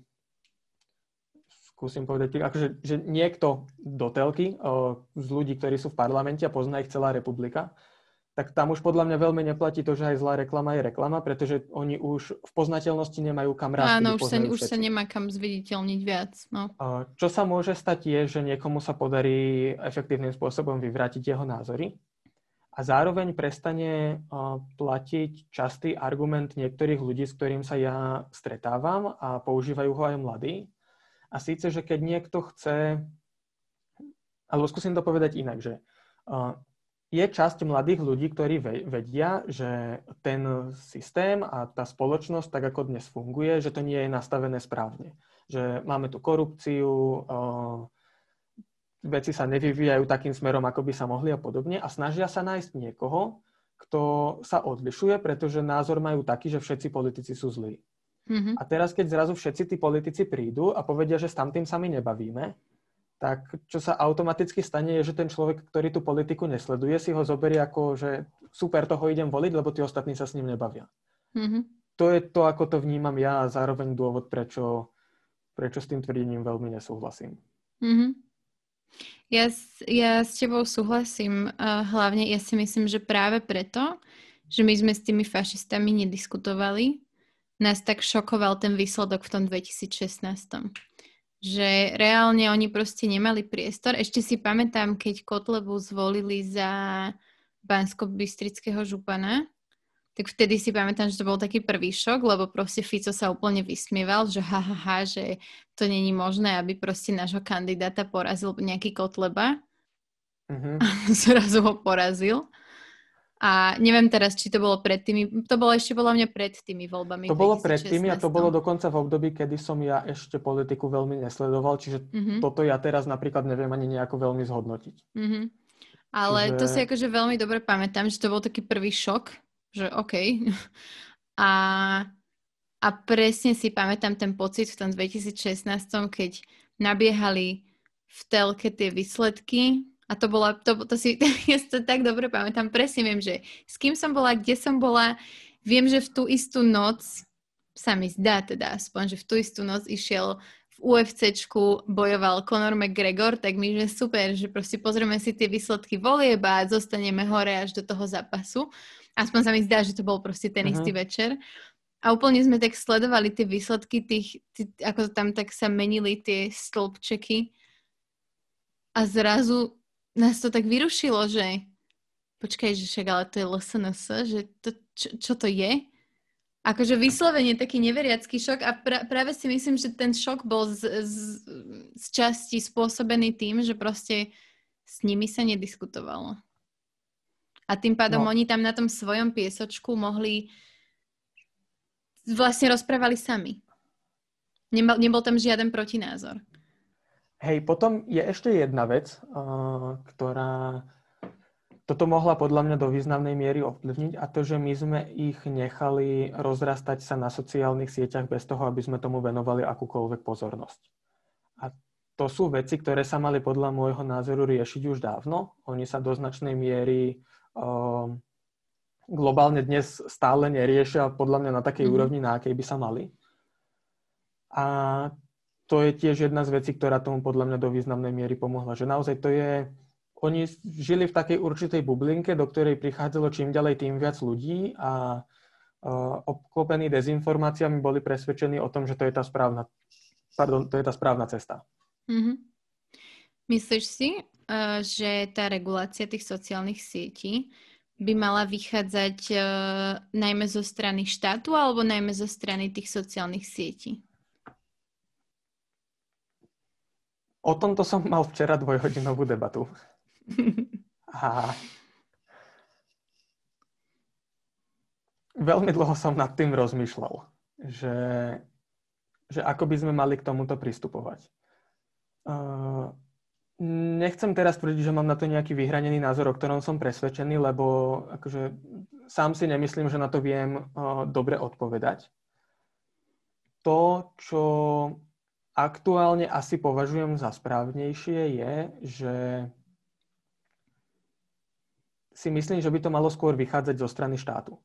skúsim povedať, akože, že niekto do telky e, z ľudí, ktorí sú v parlamente a pozná ich celá republika, tak tam už podľa mňa veľmi neplatí to, že aj zlá reklama je reklama, pretože oni už v poznateľnosti nemajú kam rád. Áno, už sa, už sa nemá kam zviditeľniť viac. No. E, čo sa môže stať je, že niekomu sa podarí efektívnym spôsobom vyvrátiť jeho názory a zároveň prestane eh, platiť častý argument niektorých ľudí, s ktorým sa ja stretávam a používajú ho aj mladí. A síce, že keď niekto chce, alebo skúsim to povedať inak, že eh, je časť mladých ľudí, ktorí vedia, že ten systém a tá spoločnosť, tak ako dnes funguje, že to nie je nastavené správne. Že máme tu korupciu, eh, veci sa nevyvíjajú takým smerom, ako by sa mohli a podobne a snažia sa nájsť niekoho, kto sa odlišuje, pretože názor majú taký, že všetci politici sú zlí. Mm-hmm. A teraz, keď zrazu všetci tí politici prídu a povedia, že s tamtým sa my nebavíme, tak čo sa automaticky stane, je, že ten človek, ktorý tú politiku nesleduje, si ho zoberie ako, že super, toho idem voliť, lebo tí ostatní sa s ním nebavia. Mm-hmm. To je to, ako to vnímam ja a zároveň dôvod, prečo, prečo s tým tvrdením veľmi nesúhlasím. Mm-hmm. Ja, ja s tebou súhlasím. Hlavne ja si myslím, že práve preto, že my sme s tými fašistami nediskutovali, nás tak šokoval ten výsledok v tom 2016. Že reálne oni proste nemali priestor. Ešte si pamätám, keď Kotlebu zvolili za bansko bystrického župana, tak vtedy si pamätám, že to bol taký prvý šok, lebo proste Fico sa úplne vysmieval, že ha, ha, ha že to není možné, aby proste nášho kandidáta porazil nejaký Kotleba. Mhm. Uh-huh. <laughs> A zrazu ho porazil. A neviem teraz, či to bolo pred tými, to bolo ešte podľa mňa pred tými voľbami. To bolo 2016. pred tými a to bolo no. dokonca v období, kedy som ja ešte politiku veľmi nesledoval, čiže mm-hmm. toto ja teraz napríklad neviem ani nejako veľmi zhodnotiť. Mm-hmm. Ale čiže... to si akože veľmi dobre pamätám, že to bol taký prvý šok, že OK. <laughs> A, a presne si pamätám ten pocit v tom 2016, keď nabiehali v telke tie výsledky a to bola, to, to si, <laughs> ja si to tak dobre pamätám, presne viem, že s kým som bola, kde som bola, viem, že v tú istú noc, sa mi zdá teda aspoň, že v tú istú noc išiel v UFCčku bojoval Conor McGregor, tak my sme super, že proste pozrieme si tie výsledky volieba a zostaneme hore až do toho zápasu. Aspoň sa mi zdá, že to bol proste ten uh-huh. istý mhm. večer. A úplne sme tak sledovali tie výsledky tých, tí, ako tam tak sa menili tie stĺpčeky. A zrazu nás to tak vyrušilo, že počkaj, že však ale to je LSNS, že to, čo, čo to je? Akože vyslovene taký neveriacký šok a pra, práve si myslím, že ten šok bol z, z, z časti spôsobený tým, že proste s nimi sa nediskutovalo. A tým pádom no. oni tam na tom svojom piesočku mohli vlastne rozprávali sami. Nebol, nebol tam žiaden protinázor. Hej, potom je ešte jedna vec, eh, ktorá toto mohla podľa mňa do významnej miery ovplyvniť a to, že my sme ich nechali rozrastať sa na sociálnych sieťach bez toho, aby sme tomu venovali akúkoľvek pozornosť. A to sú veci, ktoré sa mali podľa môjho názoru riešiť už dávno. Oni sa do značnej miery Ehm, globálne dnes stále neriešia podľa mňa na takej mm-hmm. úrovni, na akej by sa mali. A to je tiež jedna z vecí, ktorá tomu podľa mňa do významnej miery pomohla. Že naozaj to je... Oni žili v takej určitej bublinke, do ktorej prichádzalo čím ďalej tým viac ľudí a e, obklopení dezinformáciami boli presvedčení o tom, že to je tá správna, pardon, to je tá správna cesta. Mm-hmm. Myslíš si, Eh, že tá regulácia tých sociálnych sietí by mala vychádzať e, najmä zo strany štátu alebo najmä zo strany tých sociálnych sietí? O tomto som mal včera dvojhodinovú debatu. <laughs> A veľmi dlho som nad tým rozmýšľal, že, že ako by sme mali k tomuto pristupovať. Eh, Nechcem teraz tvrdiť, že mám na to nejaký vyhranený názor, o ktorom som presvedčený, lebo akože sám si nemyslím, že na to viem dobre odpovedať. To, čo aktuálne asi považujem za správnejšie, je, že si myslím, že by to malo skôr vychádzať zo strany štátu.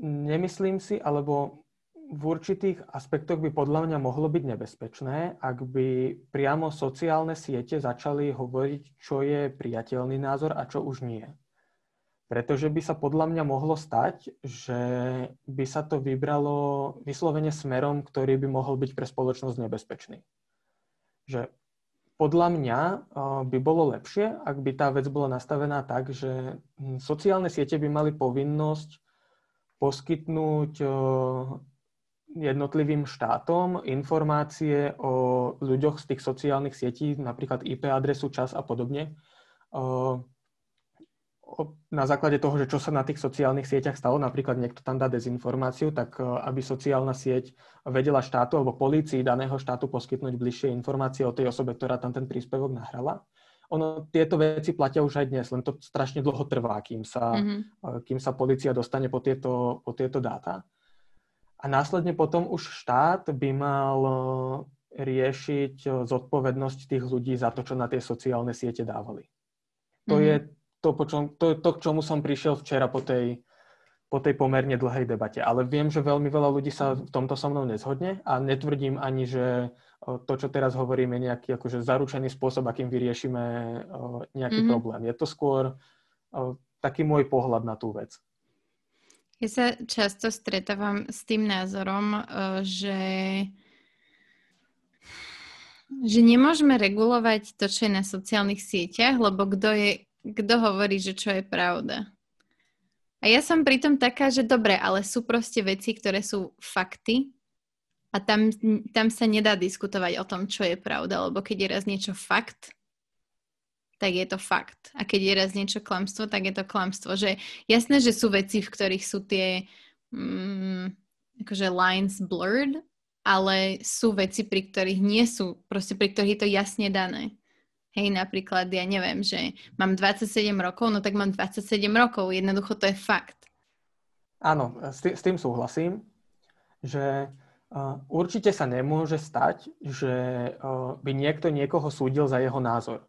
Nemyslím si, alebo v určitých aspektoch by podľa mňa mohlo byť nebezpečné, ak by priamo sociálne siete začali hovoriť, čo je priateľný názor a čo už nie. Pretože by sa podľa mňa mohlo stať, že by sa to vybralo vyslovene smerom, ktorý by mohol byť pre spoločnosť nebezpečný. Že podľa mňa eh, by bolo lepšie, ak by tá vec bola nastavená tak, že hm, sociálne siete by mali povinnosť poskytnúť eh, jednotlivým štátom informácie o ľuďoch z tých sociálnych sietí, napríklad IP adresu, čas a podobne. Na základe toho, že čo sa na tých sociálnych sieťach stalo, napríklad niekto tam dá dezinformáciu, tak aby sociálna sieť vedela štátu alebo polícii daného štátu poskytnúť bližšie informácie o tej osobe, ktorá tam ten príspevok nahrala ono, tieto veci platia už aj dnes, len to strašne dlho trvá, kým sa, mm-hmm. kým sa policia dostane po tieto, po tieto dáta. A následne potom už štát by mal e, riešiť e, zodpovednosť tých ľudí za to, čo na tie sociálne siete dávali. To mm. je to, po čom, to, to, k čomu som prišiel včera po tej, po tej pomerne dlhej debate. Ale viem, že veľmi veľa ľudí sa v tomto so mnou nezhodne a netvrdím ani, že e, to, čo teraz hovorím, je nejaký akože zaručený spôsob, akým vyriešime nejaký mm-hmm. problém. Je to skôr taký môj pohľad na tú vec. Ja sa často stretávam s tým názorom, eh, že že nemôžeme regulovať to, čo je na sociálnych sieťach, lebo kto, je, kto hovorí, že čo je pravda. A ja som pritom taká, že dobre, ale sú proste veci, ktoré sú fakty a tam, tam sa nedá diskutovať o tom, čo je pravda, lebo keď je raz niečo fakt, tak je to fakt. A keď je raz niečo klamstvo, tak je to klamstvo. Že jasné, že sú veci, v ktorých sú tie mm, akože lines blurred, ale sú veci, pri ktorých nie sú, proste pri ktorých je to jasne dané. Hej, napríklad, ja neviem, že mám 27 rokov, no tak mám 27 rokov. Jednoducho to je fakt. Áno, s tým súhlasím, že určite sa nemôže stať, že by niekto niekoho súdil za jeho názor.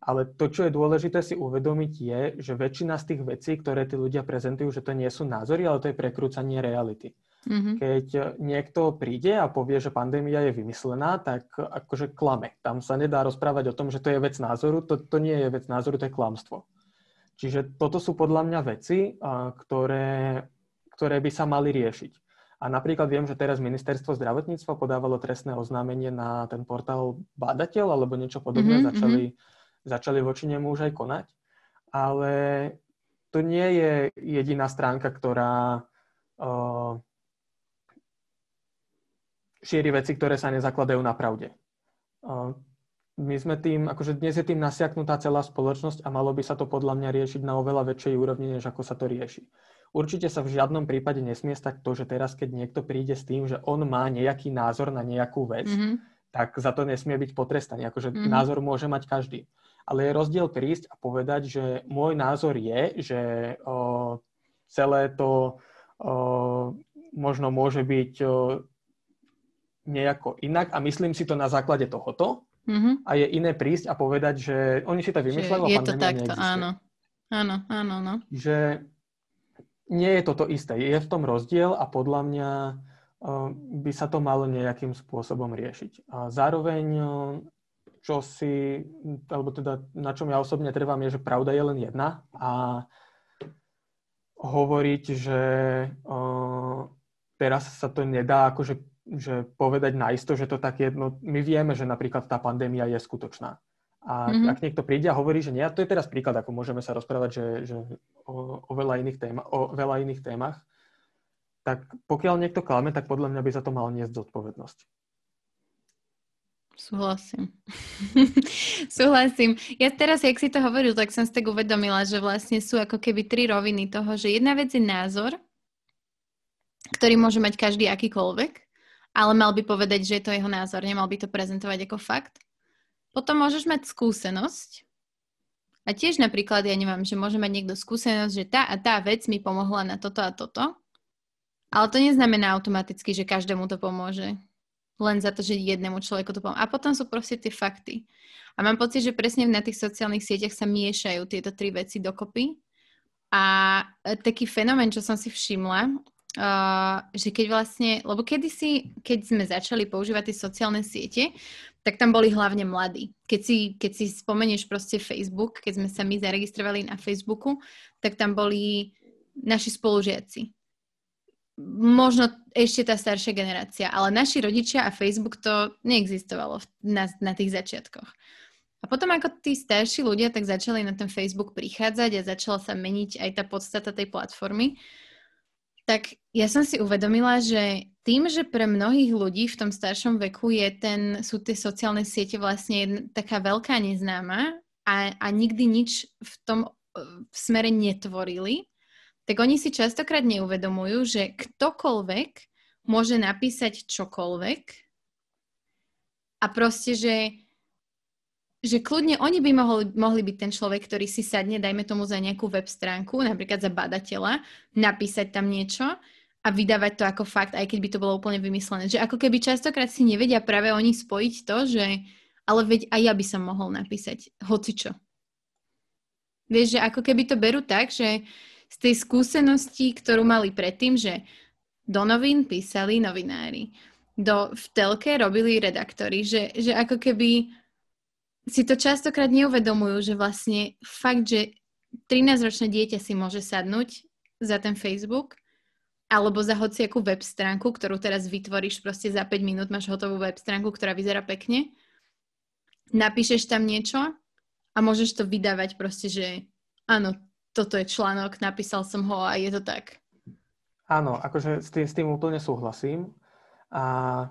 Ale to, čo je dôležité si uvedomiť, je, že väčšina z tých vecí, ktoré tí ľudia prezentujú, že to nie sú názory, ale to je prekrúcanie reality. Mm-hmm. Keď niekto príde a povie, že pandémia je vymyslená, tak akože klame. Tam sa nedá rozprávať o tom, že to je vec názoru. To, to nie je vec názoru, to je klamstvo. Čiže toto sú podľa mňa veci, ktoré, ktoré by sa mali riešiť. A napríklad viem, že teraz ministerstvo zdravotníctva podávalo trestné oznámenie na ten portál bádateľ alebo niečo podobné. Mm-hmm, začali mhm začali voči nemu už aj konať. Ale to nie je jediná stránka, ktorá uh, šíri veci, ktoré sa nezakladajú na pravde. Uh, my sme tým, akože dnes je tým nasiaknutá celá spoločnosť a malo by sa to podľa mňa riešiť na oveľa väčšej úrovni, než ako sa to rieši. Určite sa v žiadnom prípade nesmie stať to, že teraz, keď niekto príde s tým, že on má nejaký názor na nejakú vec, mm-hmm. tak za to nesmie byť potrestaný. Akože mm-hmm. názor môže mať každý ale je rozdiel prísť a povedať, že môj názor je, že o, celé to o, možno môže byť o, nejako inak a myslím si to na základe tohoto mm-hmm. a je iné prísť a povedať, že oni si to vymysleli, lebo je to takto, neexistuje. áno. Áno, áno, no. Že nie je toto isté. Je v tom rozdiel a podľa mňa by sa to malo nejakým spôsobom riešiť. A zároveň čo si, alebo teda na čom ja osobne trvám, je, že pravda je len jedna a hovoriť, že uh, teraz sa to nedá akože že povedať naisto, že to tak jedno, my vieme, že napríklad tá pandémia je skutočná. A mm-hmm. ak niekto príde a hovorí, že nie, a to je teraz príklad, ako môžeme sa rozprávať, že, že o, o, veľa iných téma, o veľa iných témach, tak pokiaľ niekto klame, tak podľa mňa by za to mal niesť zodpovednosť. Súhlasím. <laughs> Súhlasím. Ja teraz, jak si to hovoril, tak som si tak uvedomila, že vlastne sú ako keby tri roviny toho, že jedna vec je názor, ktorý môže mať každý akýkoľvek, ale mal by povedať, že je to jeho názor, nemal by to prezentovať ako fakt. Potom môžeš mať skúsenosť, a tiež napríklad, ja nemám, že môže mať niekto skúsenosť, že tá a tá vec mi pomohla na toto a toto, ale to neznamená automaticky, že každému to pomôže len za to, že jednému človeku to poviem. A potom sú proste tie fakty. A mám pocit, že presne na tých sociálnych sieťach sa miešajú tieto tri veci dokopy. A e, taký fenomén, čo som si všimla, Uh, že keď vlastne, lebo kedysi, keď sme začali používať tie sociálne siete, tak tam boli hlavne mladí. Keď si, keď si spomenieš proste Facebook, keď sme sa my zaregistrovali na Facebooku, tak tam boli naši spolužiaci možno ešte tá staršia generácia, ale naši rodičia a Facebook to neexistovalo na, na tých začiatkoch. A potom ako tí starší ľudia tak začali na ten Facebook prichádzať a začala sa meniť aj tá podstata tej platformy, tak ja som si uvedomila, že tým, že pre mnohých ľudí v tom staršom veku je ten, sú tie sociálne siete vlastne jedna, taká veľká neznáma a, a nikdy nič v tom e, v smere netvorili, tak oni si častokrát neuvedomujú, že ktokoľvek môže napísať čokoľvek a proste, že že kľudne oni by mohli, mohli byť ten človek, ktorý si sadne, dajme tomu za nejakú web stránku, napríklad za badateľa, napísať tam niečo a vydávať to ako fakt, aj keď by to bolo úplne vymyslené. Že ako keby častokrát si nevedia práve oni spojiť to, že ale veď aj ja by som mohol napísať hocičo. Vieš, že ako keby to berú tak, že z tej skúsenosti, ktorú mali predtým, že do novín písali novinári, do v telke robili redaktori, že, že ako keby si to častokrát neuvedomujú, že vlastne fakt, že 13-ročné dieťa si môže sadnúť za ten Facebook alebo za hociakú web stránku, ktorú teraz vytvoríš proste za 5 minút, máš hotovú web stránku, ktorá vyzerá pekne, napíšeš tam niečo a môžeš to vydávať proste, že áno, toto je článok, napísal som ho a je to tak. Áno, akože s tým, s tým úplne súhlasím. A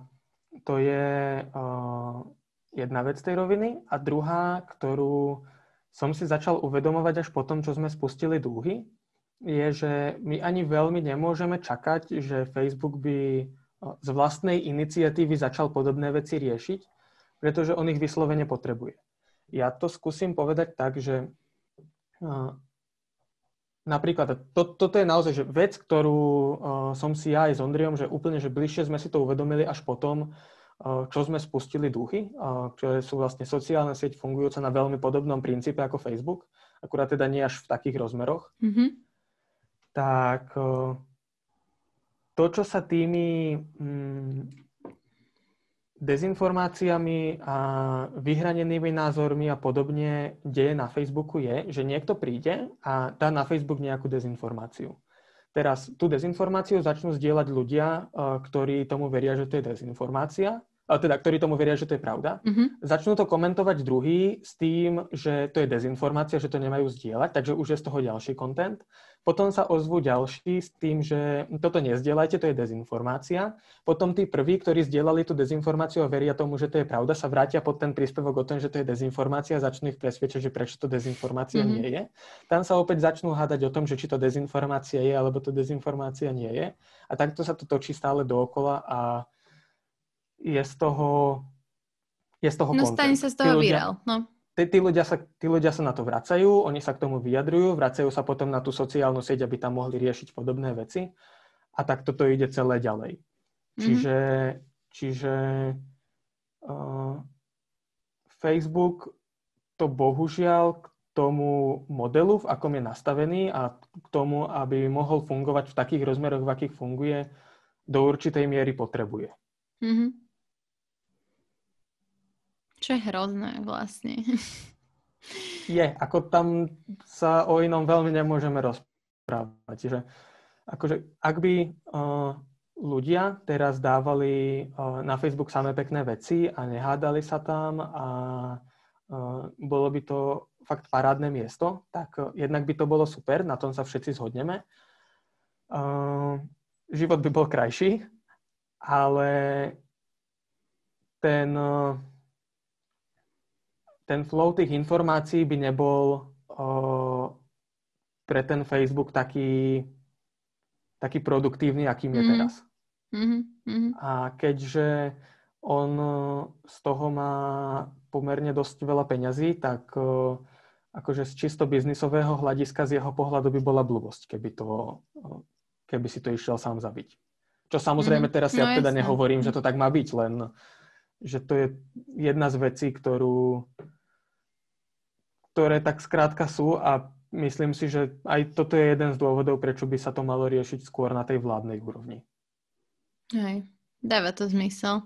to je uh, jedna vec tej roviny. A druhá, ktorú som si začal uvedomovať až po tom, čo sme spustili dúhy, je, že my ani veľmi nemôžeme čakať, že Facebook by z vlastnej iniciatívy začal podobné veci riešiť, pretože on ich vyslovene potrebuje. Ja to skúsim povedať tak, že napríklad, to, toto je naozaj že vec, ktorú uh, som si ja aj s Ondriom, že úplne že bližšie sme si to uvedomili až potom, uh, čo sme spustili duchy, uh, ktoré sú vlastne sociálne sieť fungujúca na veľmi podobnom princípe ako Facebook, akurát teda nie až v takých rozmeroch. Mm-hmm. Tak uh, to, čo sa tými... Mm, dezinformáciami a vyhranenými názormi a podobne deje na Facebooku je, že niekto príde a dá na Facebook nejakú dezinformáciu. Teraz tú dezinformáciu začnú zdieľať ľudia, e, ktorí tomu veria, že to je dezinformácia, e, teda ktorí tomu veria, že to je pravda. Mm-hmm. Začnú to komentovať druhý s tým, že to je dezinformácia, že to nemajú zdieľať, takže už je z toho ďalší kontent. Potom sa ozvú ďalší s tým, že toto nezdielajte, to je dezinformácia. Potom tí prví, ktorí zdieľali tú dezinformáciu a veria tomu, že to je pravda, sa vrátia pod ten príspevok o tom, že to je dezinformácia a začnú ich presvedčať, že prečo to dezinformácia mm-hmm. nie je. Tam sa opäť začnú hádať o tom, že či to dezinformácia je, alebo to dezinformácia nie je. A takto sa to točí stále dookola a je z toho je z toho No stane sa z toho virál, no tí, ľudia sa, tí ľudia sa na to vracajú, oni sa k tomu vyjadrujú, vracajú sa potom na tú sociálnu sieť, aby tam mohli riešiť podobné veci a tak toto ide celé ďalej. Mm-hmm. Čiže, čiže uh, Facebook to bohužiaľ k tomu modelu, v akom je nastavený a k tomu, aby mohol fungovať v takých rozmeroch, v akých funguje, do určitej miery potrebuje. Mm-hmm. Čo je hrozné vlastne. <laughs> Je, ako tam sa o inom veľmi nemôžeme rozprávať. Že, akože, ak by uh, ľudia teraz dávali uh, na Facebook samé pekné veci a nehádali sa tam a uh, bolo by to fakt parádne miesto, tak uh, jednak by to bolo super, na tom sa všetci zhodneme. Uh, život by bol krajší, ale ten... Uh, ten flow tých informácií by nebol uh, pre ten Facebook taký, taký produktívny, akým je mm. teraz. Mm-hmm. A keďže on z toho má pomerne dosť veľa peňazí, tak uh, akože z čisto biznisového hľadiska z jeho pohľadu by bola blbosť, keby, to, uh, keby si to išiel sám zabiť. Čo samozrejme mhm. teraz mm-hmm. ja no, teda jasne. nehovorím, že mhm. to tak má byť, len že to je jedna z vecí, ktorú ktoré tak skrátka sú a myslím si, že aj toto je jeden z dôvodov, prečo by sa to malo riešiť skôr na tej vládnej úrovni. Hej, dáva to zmysel.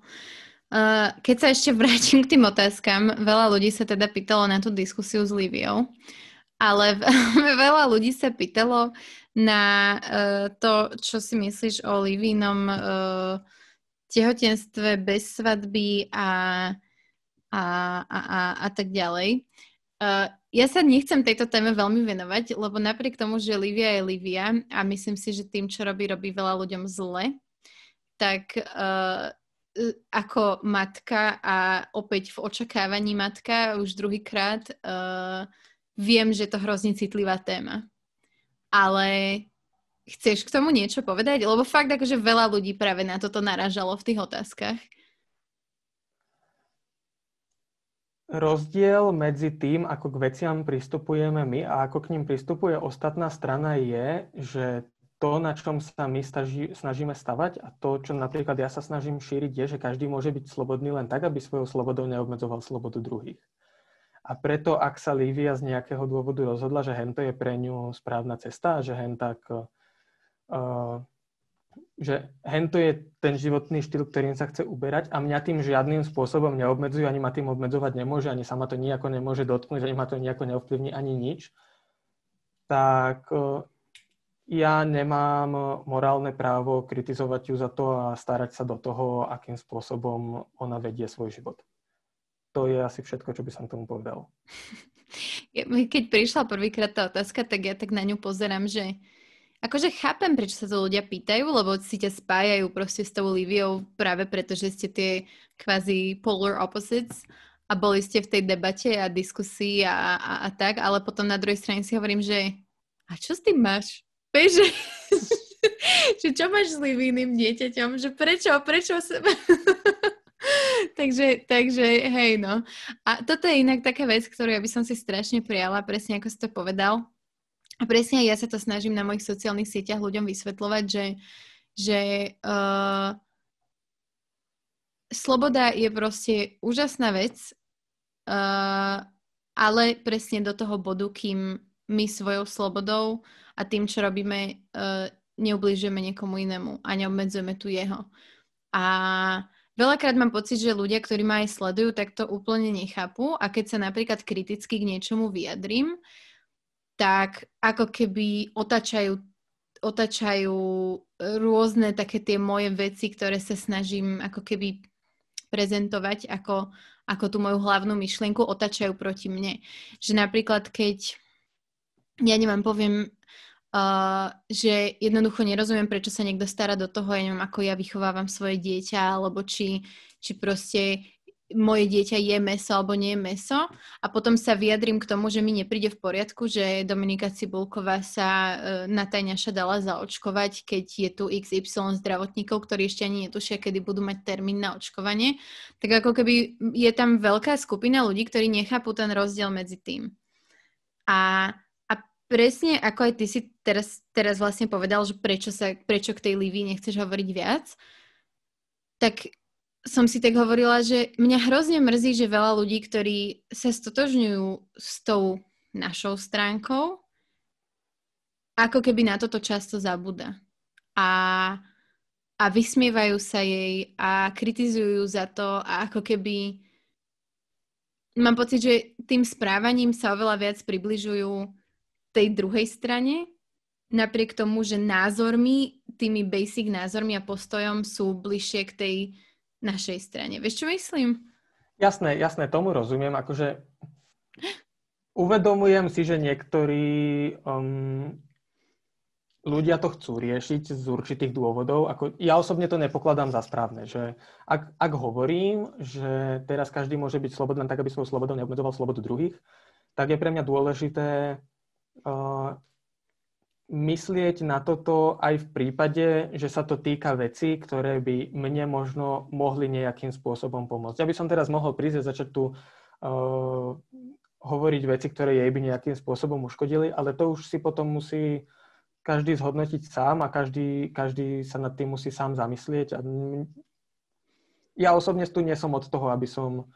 Uh, keď sa ešte vrátim k tým otázkam, veľa ľudí sa teda pýtalo na tú diskusiu s Liviou, ale <laughs> veľa ľudí sa pýtalo na uh, to, čo si myslíš o Livinom uh, e, tehotenstve bez svadby a, a, a, a, a tak ďalej. Uh, ja sa nechcem tejto téme veľmi venovať, lebo napriek tomu, že Livia je Livia a myslím si, že tým, čo robí, robí veľa ľuďom zle, tak uh, ako matka a opäť v očakávaní matka už druhýkrát uh, viem, že je to hrozne citlivá téma. Ale chceš k tomu niečo povedať? Lebo fakt akože veľa ľudí práve na toto naražalo v tých otázkach. Rozdiel medzi tým, ako k veciam pristupujeme my a ako k ním pristupuje ostatná strana je, že to, na čom sa my staži, snažíme stavať a to, čo napríklad ja sa snažím šíriť, je, že každý môže byť slobodný len tak, aby svojou slobodou neobmedzoval slobodu druhých. A preto, ak sa Lívia z nejakého dôvodu rozhodla, že hento je pre ňu správna cesta a že hen tak uh, že hento je ten životný štýl, ktorým sa chce uberať a mňa tým žiadnym spôsobom neobmedzujú, ani ma tým obmedzovať nemôže, ani sa ma to nejako nemôže dotknúť, ani ma to nejako neovplyvní, ani nič, tak e, ja nemám e, morálne právo kritizovať ju za to a starať sa do toho, akým spôsobom ona vedie svoj život. To je asi všetko, čo by som tomu povedal. <laughs> Keď prišla prvýkrát tá otázka, tak ja tak na ňu pozerám, že Akože chápem, prečo sa to ľudia pýtajú, lebo si ťa spájajú proste s tou Liviou práve preto, že ste tie kvázi polar opposites a boli ste v tej debate a diskusii a, a, a tak, ale potom na druhej strane si hovorím, že a čo s tým máš? Peže, že, <laughs> že čo máš s Liviným dieťaťom? Že prečo, prečo sa... <laughs> takže, takže, hej, no. A toto je inak taká vec, ktorú ja by som si strašne prijala, presne ako si to povedal, a presne ja sa to snažím na mojich sociálnych sieťach ľuďom vysvetľovať, že, že uh, sloboda je proste úžasná vec, uh, ale presne do toho bodu, kým my svojou slobodou a tým, čo robíme, uh, neubližujeme niekomu inému a neobmedzujeme tu jeho. A veľakrát mám pocit, že ľudia, ktorí ma aj sledujú, tak to úplne nechápu a keď sa napríklad kriticky k niečomu vyjadrím, uh, tak ako keby otačajú, otačajú e, rôzne také tie moje veci, ktoré sa snažím ako keby prezentovať ako, ako tú moju hlavnú myšlienku, otačajú proti mne. Že napríklad, keď ja nemám, poviem, uh, že jednoducho nerozumiem, prečo sa niekto stará do toho, ja neviem, ako ja vychovávam svoje dieťa, alebo či, či proste moje dieťa je meso alebo nie je meso a potom sa vyjadrím k tomu, že mi nepríde v poriadku, že Dominika Cibulková sa e, na tajňaša dala zaočkovať, keď je tu XY zdravotníkov, ktorí ešte ani netušia, kedy budú mať termín na očkovanie. Tak ako keby je tam veľká skupina ľudí, ktorí nechápu ten rozdiel medzi tým. A, a presne ako aj ty si teraz, teraz vlastne povedal, že prečo, sa, prečo k tej Livii nechceš hovoriť viac, tak som si tak hovorila, že mňa hrozne mrzí, že veľa ľudí, ktorí sa stotožňujú s tou našou stránkou, ako keby na toto často zabúda. A, a vysmievajú sa jej a kritizujú za to a ako keby mám pocit, že tým správaním sa oveľa viac približujú tej druhej strane, napriek tomu, že názormi, tými basic názormi a postojom sú bližšie k tej našej strane. Vieš, čo myslím? Jasné, jasné, tomu rozumiem. Akože uvedomujem si, že niektorí um, ľudia to chcú riešiť z určitých dôvodov. Ako, ja osobne to nepokladám za správne, že ak, ak hovorím, že teraz každý môže byť slobodný tak, aby svoju slobodu neobmedzoval slobodu druhých, tak je pre mňa dôležité uh, myslieť na toto aj v prípade, že sa to týka vecí, ktoré by mne možno mohli nejakým spôsobom pomôcť. Ja by som teraz mohol prísť a začať tu uh, hovoriť veci, ktoré jej by nejakým spôsobom uškodili, ale to už si potom musí každý zhodnotiť sám a každý, každý sa nad tým musí sám zamyslieť. A ja osobne tu nie som od toho, aby som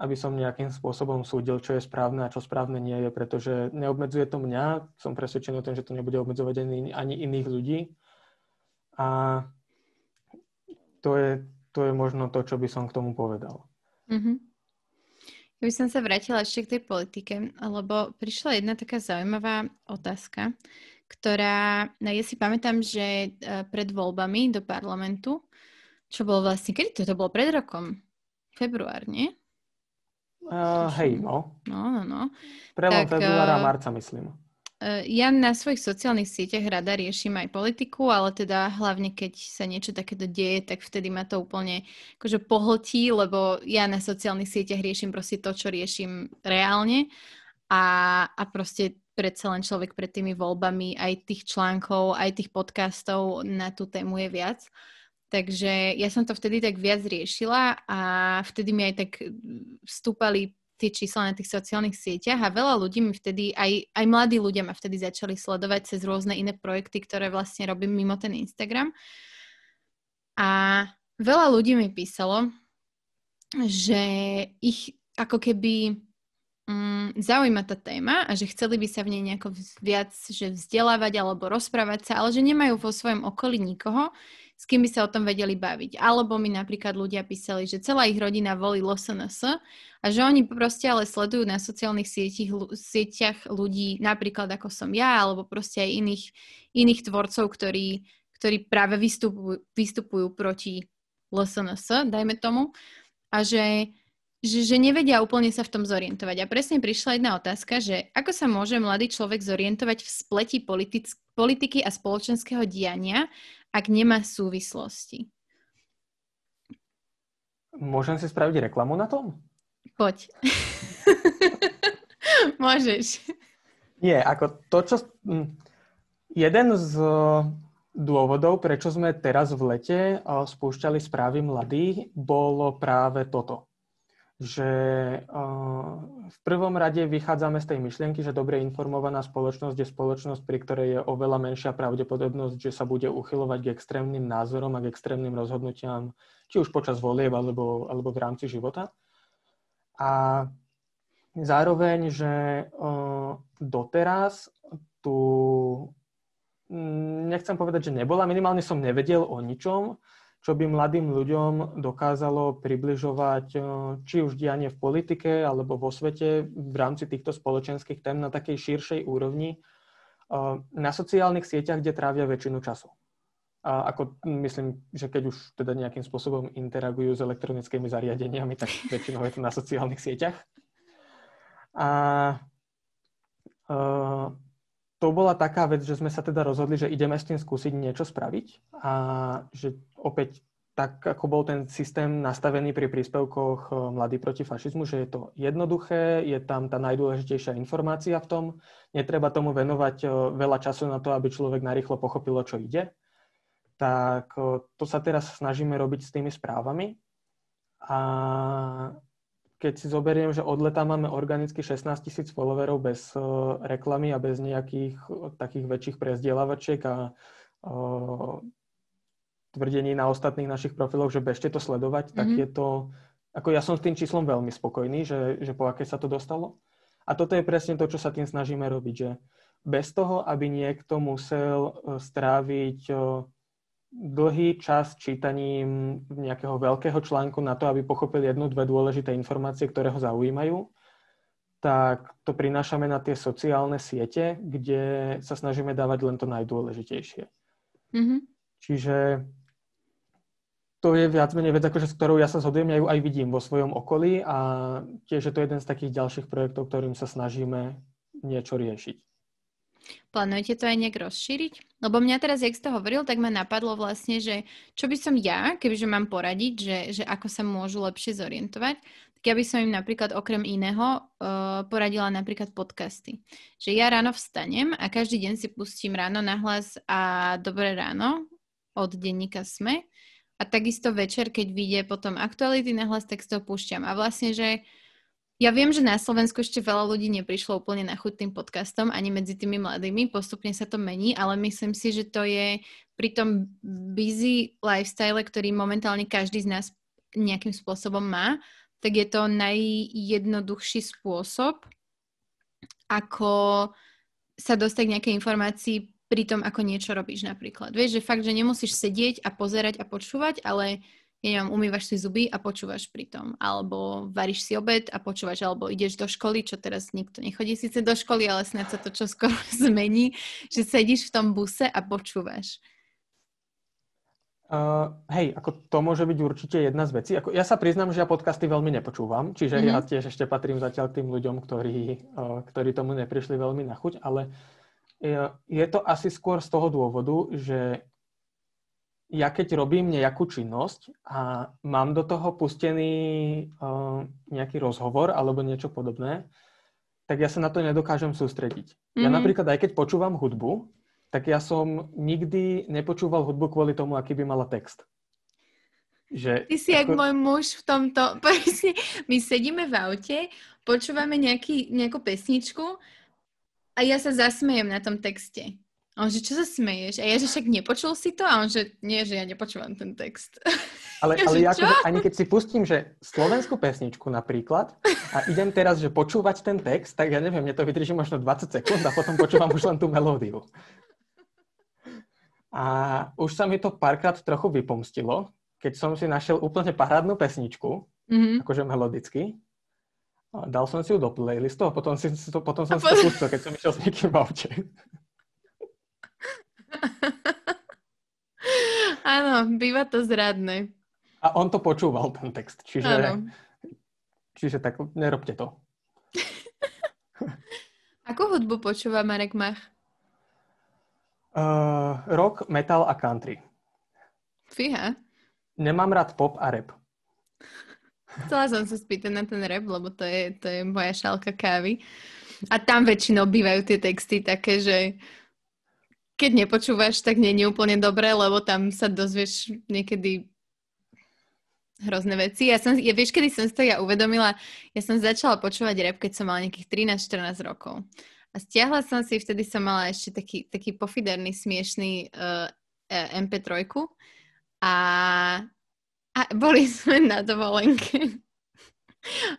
aby som nejakým spôsobom súdil, čo je správne a čo správne nie je, pretože neobmedzuje to mňa, som presvedčený o tom, že to nebude obmedzovať ani, ani iných ľudí. A to je, to je možno to, čo by som k tomu povedal. Mm-hmm. Ja by som sa vrátila ešte k tej politike, lebo prišla jedna taká zaujímavá otázka, ktorá, no ja si pamätám, že e, pred voľbami do parlamentu, čo bolo vlastne, kedy to, to bolo pred rokom? Február, nie? Uh, hej, no. No, no, no. Prelom tak, februára a eh, marca, myslím. Eh, ja na svojich sociálnych sieťach rada riešim aj politiku, ale teda hlavne keď sa niečo takéto deje, tak vtedy ma to úplne akože pohltí, lebo ja na sociálnych sieťach riešim proste to, čo riešim reálne a, a proste predsa len človek pred tými voľbami aj tých článkov, aj tých podcastov na tú tému je viac. Uh, Takže ja som to vtedy tak viac riešila a vtedy mi aj tak vstúpali tie čísla na tých sociálnych sieťach a veľa ľudí mi vtedy, aj, aj mladí ľudia ma vtedy začali sledovať cez rôzne iné projekty, ktoré vlastne robím mimo ten Instagram. A veľa ľudí mi písalo, že ich ako keby um, zaujíma tá téma a že chceli by sa v nej nejako viac že vzdelávať alebo rozprávať sa, ale že nemajú vo svojom okolí nikoho, s kým by sa o tom vedeli baviť. Alebo mi napríklad ľudia písali, že celá ich rodina volí LSNS a že oni proste ale sledujú na sociálnych sieťach, sieťach ľudí, napríklad ako som ja, alebo proste aj iných, iných tvorcov, ktorí, ktorí práve vystupujú, vystupujú proti LSNS, dajme tomu. A že že, že nevedia úplne sa v tom zorientovať. A presne prišla jedna otázka, že ako sa môže mladý človek zorientovať v spleti politic- politiky a spoločenského diania ak nemá súvislosti. Môžem si spraviť reklamu na tom? Poď. <laughs> Môžeš. Nie, ako to, čo... Jeden z e, dôvodov, prečo sme teraz v lete e, spúšťali správy mladých, bolo práve toto že v prvom rade vychádzame z tej myšlienky, že dobre informovaná spoločnosť je spoločnosť, pri ktorej je oveľa menšia pravdepodobnosť, že sa bude uchylovať k extrémnym názorom a k extrémnym rozhodnutiam, či už počas volieb alebo, alebo v rámci života. A zároveň, že doteraz tu nechcem povedať, že nebola, minimálne som nevedel o ničom, čo by mladým ľuďom dokázalo približovať eh, či už dianie v politike alebo vo svete v rámci týchto spoločenských tém na takej širšej úrovni eh, na sociálnych sieťach, kde trávia väčšinu času. A ako hm, myslím, že keď už teda nejakým spôsobom interagujú s elektronickými zariadeniami, tak väčšinou je to na sociálnych sieťach. A eh, to bola taká vec, že sme sa teda rozhodli, že ideme s tým skúsiť niečo spraviť a že opäť tak, ako bol ten systém nastavený pri príspevkoch e, Mladí proti fašizmu, že je to jednoduché, je tam tá najdôležitejšia informácia v tom, netreba tomu venovať e, veľa času na to, aby človek narýchlo pochopil, čo ide. Tak e, to sa teraz snažíme robiť s tými správami a keď si zoberiem, že od leta máme organicky 16 tisíc followerov bez eh, reklamy a bez nejakých eh, takých väčších prezdielavačiek a uh, tvrdení na ostatných našich profiloch, že bežte to sledovať, mm-hmm. tak mhm. je to... Ako ja som s tým číslom veľmi spokojný, že, že po aké sa to dostalo. A toto je presne to, čo sa tým snažíme robiť, že bez toho, aby niekto musel stráviť uh, dlhý čas čítaním nejakého veľkého článku na to, aby pochopil jednu, dve dôležité informácie, ktoré ho zaujímajú, tak to prinášame na tie sociálne siete, kde sa snažíme dávať len to najdôležitejšie. Mm-hmm. Čiže to je viac menej vec, akože, s ktorou ja sa zhodujem, ja ju aj vidím vo svojom okolí a tiež je to jeden z takých ďalších projektov, ktorým sa snažíme niečo riešiť. Plánujete to aj nejak rozšíriť? Lebo mňa teraz, jak ste hovoril, tak ma napadlo vlastne, že čo by som ja, kebyže mám poradiť, že, že ako sa môžu lepšie zorientovať, tak ja by som im napríklad okrem iného uh, poradila napríklad podcasty. Že ja ráno vstanem a každý deň si pustím ráno nahlas a dobré ráno od denníka SME a takisto večer, keď vyjde potom aktuality nahlas, tak si to púšťam. A vlastne, že uh, ja viem, že na Slovensku ešte veľa ľudí neprišlo úplne na chuť tým podcastom, ani medzi tými mladými, postupne sa to mení, ale myslím si, že to je pri tom busy lifestyle, ktorý momentálne každý z nás nejakým spôsobom má, tak je to najjednoduchší spôsob, ako sa dostať k nejakej informácii pri tom, ako niečo robíš napríklad. Vieš, že fakt, že nemusíš sedieť a pozerať a počúvať, ale ja neviem, umývaš si zuby a počúvaš pri tom, alebo varíš si obed a počúvaš, alebo ideš do školy, čo teraz nikto nechodí síce do školy, ale snad sa to čo skoro <laughs> zmení, že sedíš v tom buse a počúvaš. Uh, hej, ako to môže byť určite jedna z vecí. Ako, ja sa priznám, že ja podcasty veľmi nepočúvam, čiže mm-hmm. ja tiež ešte patrím zatiaľ k tým ľuďom, ktorí, uh, ktorí tomu neprišli veľmi na chuť, ale je, uh, je to asi skôr z toho dôvodu, že ja keď robím nejakú činnosť a mám do toho pustený uh, nejaký rozhovor alebo niečo podobné, tak ja sa na to nedokážem sústrediť. Mm-hmm. Ja mhm. napríklad aj keď počúvam hudbu, tak ja som nikdy nepočúval hudbu kvôli tomu, aký by mala text. Že, Ty si ako... jak môj muž v tomto. <laughs> My sedíme v aute, počúvame nejaký, nejakú pesničku a ja sa zasmejem na tom texte. A on, že čo sa smeješ? A ja, že však nepočul si to? A on, že nie, že ja nepočúvam ten text. <laughs> Ale, ja, ale ja akože, ani keď si pustím, že slovenskú pesničku napríklad a idem teraz, že počúvať ten text, tak ja neviem, mne to vydrží možno 20 sekúnd a potom počúvam už len tú melódiu. A už sa mi to párkrát trochu vypomstilo, keď som si našiel úplne parádnu pesničku, mm-hmm. akože melodicky, Dal som si ju do playlistu a potom, si, to, potom som a si to pustil, keď som išiel s niekým v Áno, býva to zradné. A on to počúval, ten text. Čiže, čiže tak nerobte to. <laughs> Ako hudbu počúva Marek Mach? Uh, rock, metal a country. Fíha. Nemám rád pop a rap. Chcela som sa spýtať na ten rap, lebo to je, to je moja šálka kávy. A tam väčšinou bývajú tie texty také, že keď nepočúvaš, tak nie je úplne dobré, lebo tam sa dozvieš niekedy hrozné veci. Ja som, ja, vieš, kedy som si to ja uvedomila? Ja som začala počúvať rap, keď som mala nejakých 13-14 rokov. A stiahla som si, vtedy som mala ešte taký, taký pofiderný, smiešný uh, eh, MP3 a, a boli sme na dovolenke.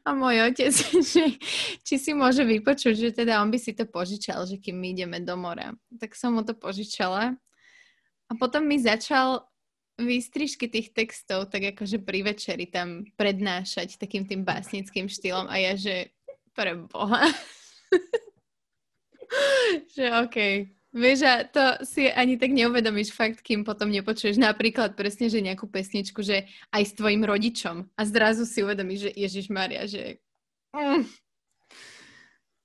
A môj otec, <laughs> že či si môže vypočuť, že teda on by si to požičal, že kým my ideme do mora. Tak som mu to požičala. A potom mi začal výstrižky tých textov tak akože pri večeri tam prednášať takým tým básnickým štýlom a ja, že pre Boha. <laughs> že okej, okay, Vieš, a to si ani tak neuvedomíš fakt, kým potom nepočuješ napríklad presne, že nejakú pesničku, že aj s tvojim rodičom a zrazu si uvedomíš, že Ježiš Maria, že... Mm.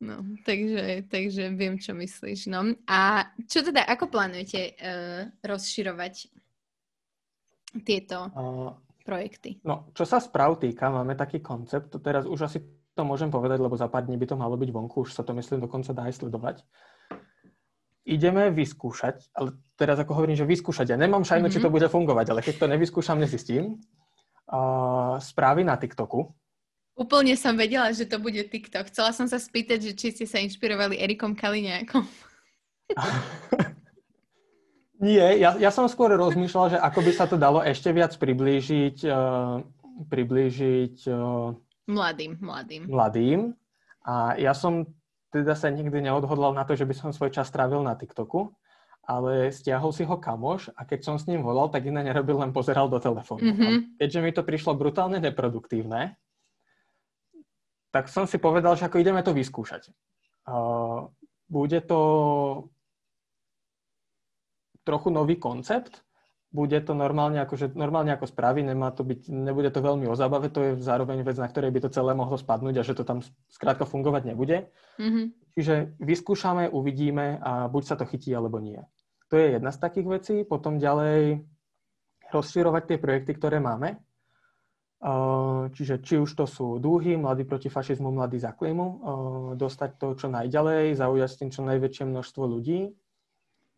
No, takže, takže viem, čo myslíš. No. A čo teda, ako plánujete uh, rozširovať tieto uh, projekty? No, čo sa správ týka, máme taký koncept, teraz už asi to môžem povedať, lebo za pár dní by to malo byť vonku, už sa to myslím dokonca dá aj sledovať ideme vyskúšať, ale teraz ako hovorím, že vyskúšať, ja nemám šajnu, mm-hmm. či to mhm. bude fungovať, ale keď to nevyskúšam, nezistím. Uh, správy na TikToku. Úplne som vedela, že to bude TikTok. Chcela som sa spýtať, že či ste sa inšpirovali Erikom Kaliňákom. <laughs> Nie, ja, ja som skôr rozmýšľal, že ako by sa to dalo ešte viac priblížiť, uh, priblížiť uh, mladým, mladým. Mladým. A ja som teda sa nikdy neodhodlal na to, že by som svoj čas trávil na TikToku, ale stiahol si ho kamoš a keď som s ním volal, tak iné nerobil, len pozeral do telefónu. Mm-hmm. keďže mi to prišlo brutálne neproduktívne, tak som si povedal, že ako ideme to vyskúšať. Uh, bude to trochu nový koncept, bude to normálne, akože, normálne ako spraví, nemá to byť, nebude to veľmi o zábave, to je zároveň vec, na ktorej by to celé mohlo spadnúť a že to tam skrátka fungovať nebude. Mm-hmm. Čiže vyskúšame, uvidíme a buď sa to chytí, alebo nie. To je jedna z takých vecí. Potom ďalej rozširovať tie projekty, ktoré máme. Čiže či už to sú dúhy, mladí proti fašizmu, mladí za klimu, dostať to čo najďalej, zaujať s tým čo najväčšie množstvo ľudí,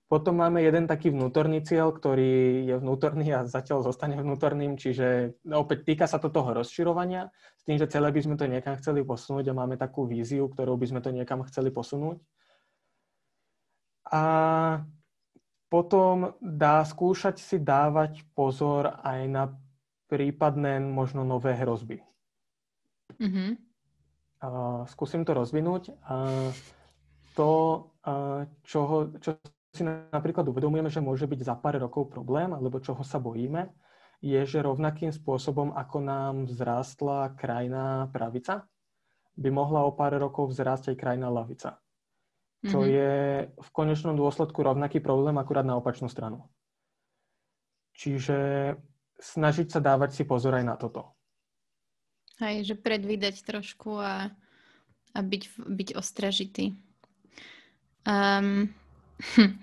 potom máme jeden taký vnútorný cieľ, ktorý je vnútorný a zatiaľ zostane vnútorným, čiže no, opäť týka sa to toho rozširovania, s tým, že celé by sme to niekam chceli posunúť a máme takú víziu, ktorou by sme to niekam chceli posunúť. A potom dá skúšať si dávať pozor aj na prípadné možno nové hrozby. Mm-hmm. A skúsim to rozvinúť. A to, a čoho, čo si napríklad uvedomujeme, že môže byť za pár rokov problém, alebo čoho sa bojíme, je, že rovnakým spôsobom, ako nám vzrástla krajná pravica, by mohla o pár rokov vzrásť aj krajná lavica. Čo mm-hmm. je v konečnom dôsledku rovnaký problém, akurát na opačnú stranu. Čiže snažiť sa dávať si pozor aj na toto. Aj, že predvídať trošku a, a byť, byť ostražitý. Um, Hm.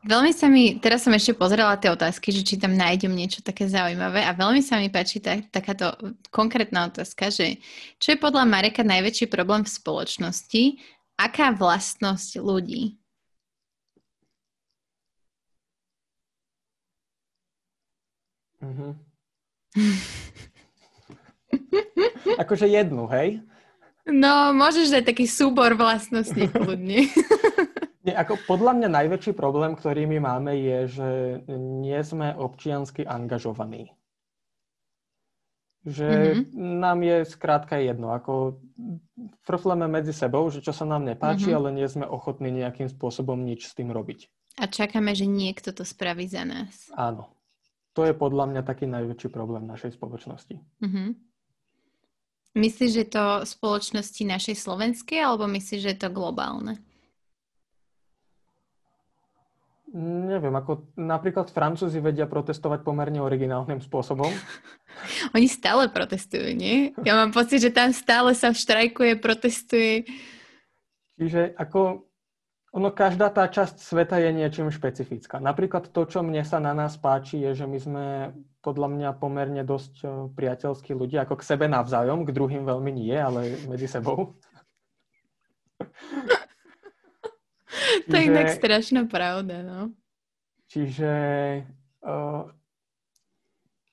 Veľmi sa mi, teraz som ešte pozrela tie otázky, že či tam nájdem niečo také zaujímavé a veľmi sa mi páči tá, takáto konkrétna otázka, že čo je podľa Mareka najväčší problém v spoločnosti? Aká vlastnosť ľudí? Mm-hmm. <laughs> akože jednu, hej? No, môžeš dať taký súbor vlastností kľudne. <laughs> Nie, ako podľa mňa najväčší problém, ktorý my máme, je, že nie sme občiansky angažovaní. Že mm-hmm. nám je skrátka jedno, ako frfleme medzi sebou, že čo sa nám nepáči, mm-hmm. ale nie sme ochotní nejakým spôsobom nič s tým robiť. A čakáme, že niekto to spraví za nás. Áno. To je podľa mňa taký najväčší problém našej spoločnosti. Mm-hmm. Myslíš, že to spoločnosti našej slovenskej, alebo myslíš, že je to globálne? Neviem, ako napríklad Francúzi vedia protestovať pomerne originálnym spôsobom. <laughs> Oni stále protestujú, nie? Ja mám pocit, že tam stále sa štrajkuje, protestuje. Čiže ako ono, každá tá časť sveta je niečím špecifická. Napríklad to, čo mne sa na nás páči, je, že my sme podľa mňa pomerne dosť e, priateľskí ľudia, ako k sebe navzájom, k druhým veľmi nie, ale medzi sebou. <laughs> to je inak strašná pravda, no. Čiže uh,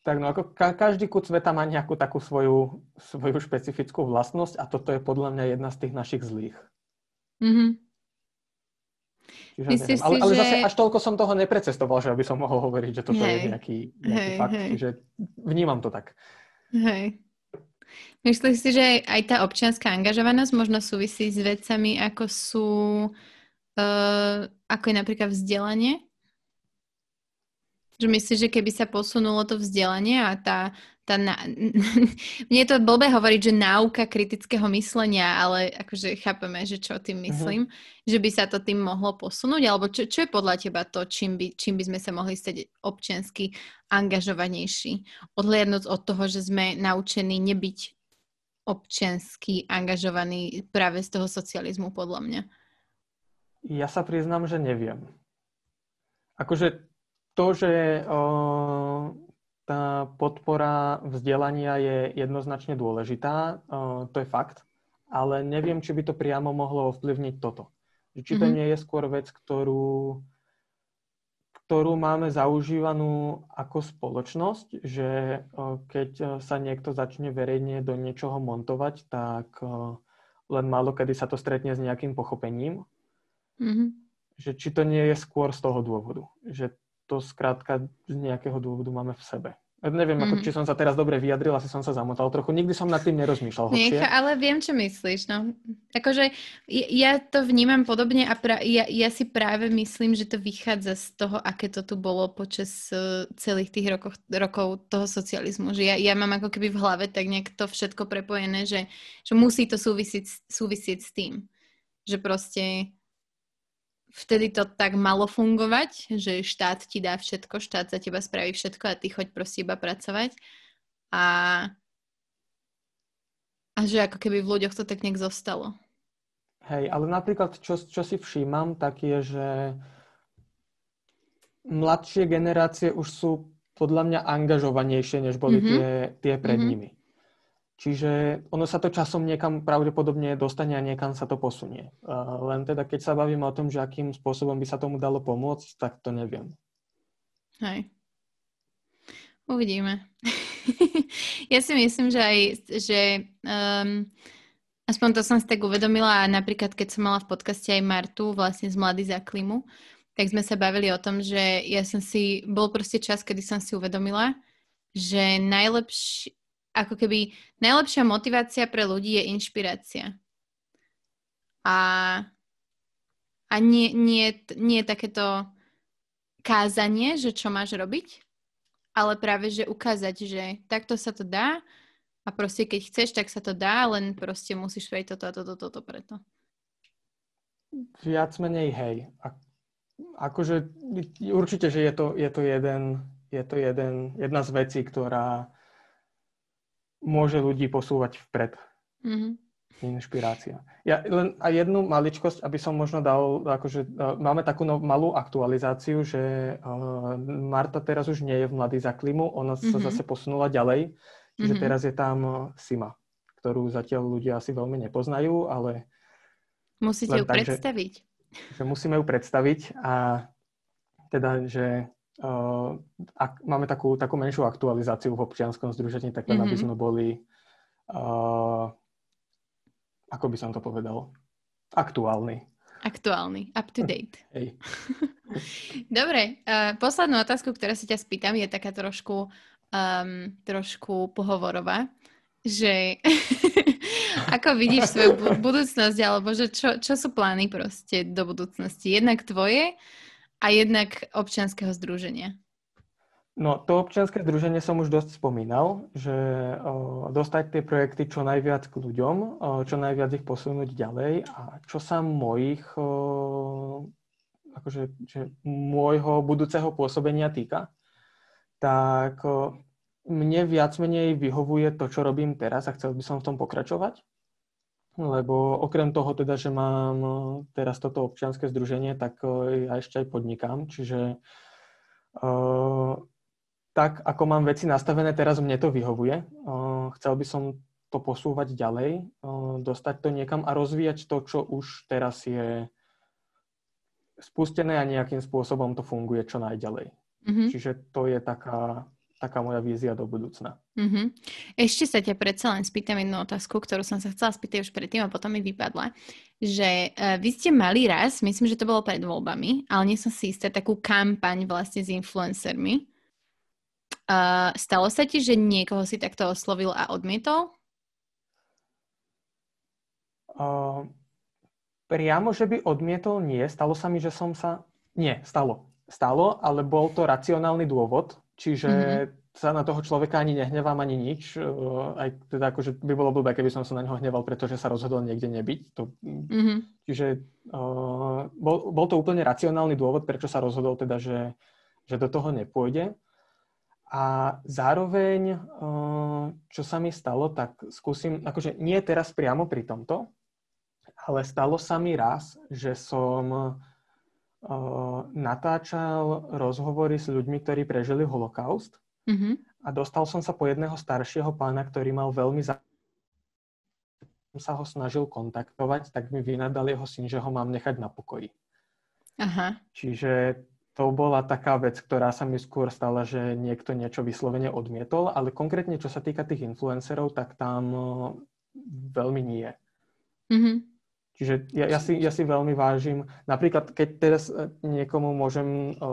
tak no, ako ka- každý kút sveta má nejakú takú svoju, svoju špecifickú vlastnosť a toto je podľa mňa jedna z tých našich zlých. Mm-hmm. Čiže Ale, si, ale že... zase až toľko som toho neprecestoval, že aby som mohol hovoriť, že toto hej. je nejaký, nejaký hej, fakt. Hej. Čiže vnímam to tak. Hej. Myslíš si, že aj tá občianská angažovanosť možno súvisí s vecami, ako sú uh, Eh, ako je napríklad vzdelanie? Že myslíš, že keby sa posunulo to vzdelanie a tá, tá na... <laughs> mne je to blbé hovoriť, že náuka kritického myslenia, ale akože chápeme, že čo tým mhm. myslím, uh-huh. že by sa to tým mohlo posunúť, alebo čo, čo je podľa teba to, čím by, čím by sme sa mohli stať občiansky angažovanejší? Odhliadnúť od toho, že sme naučení nebyť občiansky angažovaní práve z toho socializmu, podľa mňa. Ja sa priznám, že neviem. Akože to, že o, tá podpora vzdelania je jednoznačne dôležitá, o, to je fakt, ale neviem, či by to priamo mohlo ovplyvniť toto. Či to mm-hmm. nie je skôr vec, ktorú, ktorú máme zaužívanú ako spoločnosť, že o, keď sa niekto začne verejne do niečoho montovať, tak o, len málo kedy sa to stretne s nejakým pochopením Mm-hmm. Že či to nie je skôr z toho dôvodu. Že to zkrátka z nejakého dôvodu máme v sebe. Neviem, mm-hmm. ako, či som sa teraz dobre vyjadril, asi som sa zamotal trochu. Nikdy som nad tým nerozmýšľal. Nech, ale viem, čo myslíš. No. Akože ja to vnímam podobne a pra- ja, ja si práve myslím, že to vychádza z toho, aké to tu bolo počas uh, celých tých rokov, rokov toho socializmu. Že ja, ja mám ako keby v hlave tak nejak to všetko prepojené, že, že musí to súvisieť, súvisieť s tým. Že proste vtedy to tak malo fungovať, že štát ti dá všetko, štát za teba spraví všetko a ty choď proste iba pracovať. A, a že ako keby v ľuďoch to tak nejak zostalo. Hej, ale napríklad, čo, čo si všímam, tak je, že mladšie generácie už sú podľa mňa angažovanejšie, než boli mm-hmm. tie, tie pred mm-hmm. nimi. Čiže ono sa to časom niekam pravdepodobne dostane a niekam sa to posunie. Len teda keď sa bavíme o tom, že akým spôsobom by sa tomu dalo pomôcť, tak to neviem. Hej. Uvidíme. <laughs> ja si myslím, že aj, že um, aspoň to som si tak uvedomila a napríklad keď som mala v podcaste aj Martu, vlastne z Mladý za klimu, tak sme sa bavili o tom, že ja som si, bol proste čas, kedy som si uvedomila, že najlepšie, ako keby najlepšia motivácia pre ľudí je inšpirácia. A, a nie, nie, nie takéto kázanie, že čo máš robiť, ale práve, že ukázať, že takto sa to dá a proste keď chceš, tak sa to dá, len proste musíš spraviť toto a toto, toto preto. Viac menej, hej. A, akože určite, že je to, je to jeden, je to jeden, jedna z vecí, ktorá môže ľudí posúvať vpred. Mm-hmm. Inšpirácia. Ja len a jednu maličkosť, aby som možno dal, akože uh, máme takú no, malú aktualizáciu, že uh, Marta teraz už nie je v Mladý za klimu, ona mm-hmm. sa mhm. zase posunula ďalej, že mm-hmm. teraz je tam Sima, ktorú zatiaľ ľudia asi veľmi nepoznajú, ale... Musíte ju tak, predstaviť. Že, že musíme ju predstaviť a teda, že uh, ak, máme takú, takú menšiu aktualizáciu v občianskom združení, tak len mm-hmm. aby mhm. sme boli, uh, ako by som to povedal, aktuálni. Aktuálny, up to date. Hey. <laughs> Dobre, uh, poslednú otázku, ktorá si ťa spýtam, je taká trošku, um, trošku pohovorová, že <laughs> ako vidíš svoju bu- budúcnosť, alebo že čo, čo sú plány proste do budúcnosti? Jednak tvoje, uh, a jednak občianského združenia. No, to občianske združenie som už dosť spomínal, že o, dostať tie projekty čo najviac k ľuďom, o, čo najviac ich posunúť ďalej a čo sa mojich, o, akože, že môjho budúceho pôsobenia týka, tak o, mne viac menej vyhovuje to, čo robím teraz a chcel by som v tom pokračovať lebo okrem toho teda, že mám eh, teraz toto občianske združenie, tak eh, ja ešte aj podnikám, čiže uh, tak ako mám veci nastavené, teraz mne to vyhovuje. Uh, chcel by som to posúvať ďalej, uh, dostať to niekam a rozvíjať to, čo už teraz je spustené a nejakým spôsobom to funguje čo najďalej. Mm-hmm. Čiže to je taká taká moja vízia do budúcna. Mm-hmm. Ešte sa ťa predsa len spýtam jednu otázku, ktorú som sa chcela spýtať už predtým a potom mi vypadla, že uh, vy ste mali raz, myslím, že to bolo pred voľbami, ale nie som si istá, takú kampaň vlastne s influencermi. Uh, stalo sa ti, že niekoho si takto oslovil a odmietol? Uh, priamo, že by odmietol, nie. Stalo sa mi, že som sa... Nie, stalo. Stalo, ale bol to racionálny dôvod, Čiže mm-hmm. sa na toho človeka ani nehnevám, ani nič. E, aj teda akože by bolo blbé, keby som sa na neho hneval, pretože sa rozhodol niekde nebyť. To... Mm-hmm. Čiže uh, bol, bol to úplne racionálny dôvod, prečo sa rozhodol teda, že, že do toho nepôjde. A zároveň, uh, čo sa mi stalo, tak skúsim, akože nie teraz priamo pri tomto, ale stalo sa mi raz, že som natáčal rozhovory s ľuďmi, ktorí prežili holokaust. Mm-hmm. A dostal som sa po jedného staršieho pána, ktorý mal veľmi za... sa ho snažil kontaktovať, tak mi vynadal jeho syn, že ho mám nechať na pokoji. Aha. Čiže to bola taká vec, ktorá sa mi skôr stala, že niekto niečo vyslovene odmietol, ale konkrétne čo sa týka tých influencerov, tak tam veľmi nie. Mm-hmm. Čiže ja, ja, si, ja si veľmi vážim, napríklad keď teraz e, niekomu môžem o, e,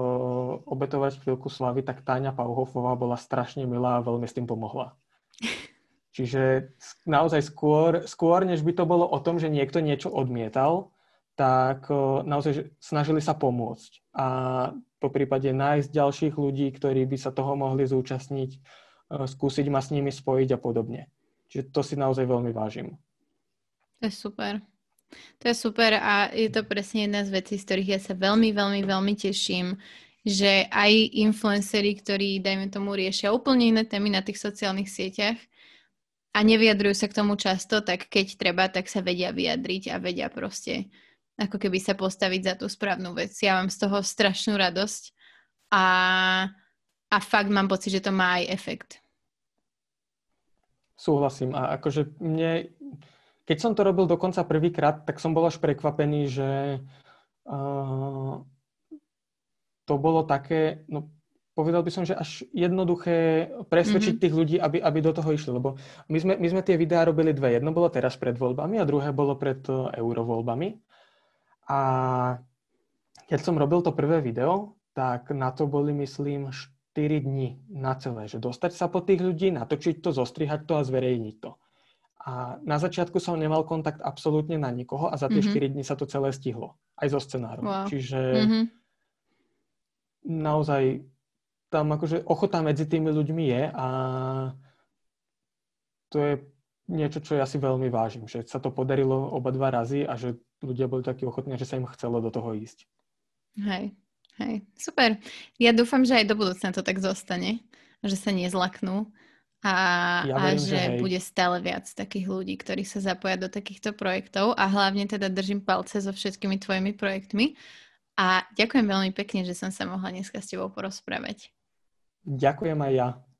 obetovať chvíľku slavy, tak Táňa Pauhofová bola strašne milá a veľmi s tým pomohla. <laughs> Čiže naozaj skôr, skôr, než by to bolo o tom, že niekto niečo odmietal, tak o, e, naozaj snažili sa pomôcť a po prípade nájsť ďalších ľudí, ktorí by sa toho mohli zúčastniť, o, skúsiť ma s nimi spojiť a podobne. Čiže to si naozaj veľmi vážim. To je super. To je super a je to presne jedna z vecí, z ktorých ja sa veľmi, veľmi, veľmi teším, že aj influenceri, ktorí, dajme tomu, riešia úplne iné témy na tých sociálnych sieťach a nevyjadrujú sa k tomu často, tak keď treba, tak sa vedia vyjadriť a vedia proste ako keby sa postaviť za tú správnu vec. Ja mám z toho strašnú radosť a, a fakt mám pocit, že to má aj efekt. Súhlasím a akože mne keď som to robil dokonca prvýkrát, tak som bol až prekvapený, že uh, to bolo také, no povedal by som, že až jednoduché presvedčiť mm-hmm. tých ľudí, aby, aby do toho išli. Lebo my sme, my sme tie videá robili dve. Jedno bolo teraz pred voľbami a druhé bolo pred e, eurovoľbami. A keď som robil to prvé video, tak na to boli, myslím, 4 dní na celé. Že dostať sa po tých ľudí, natočiť to, zostrihať to a zverejniť to. A na začiatku som nemal kontakt absolútne na nikoho a za tie mm-hmm. 4 dní sa to celé stihlo. Aj zo scenárom. Wow. Čiže mm-hmm. naozaj tam akože ochota medzi tými ľuďmi je a to je niečo, čo ja si veľmi vážim, že sa to podarilo oba dva razy a že ľudia boli takí ochotní, že sa im chcelo do toho ísť. Hej, hej, super. Ja dúfam, že aj do budúcna to tak zostane, že sa nezlaknú a, ja verím, a že, že hej. bude stále viac takých ľudí, ktorí sa zapoja do takýchto projektov a hlavne teda držím palce so všetkými tvojimi projektmi a ďakujem veľmi pekne, že som sa mohla dneska s tebou porozprávať. Ďakujem aj ja.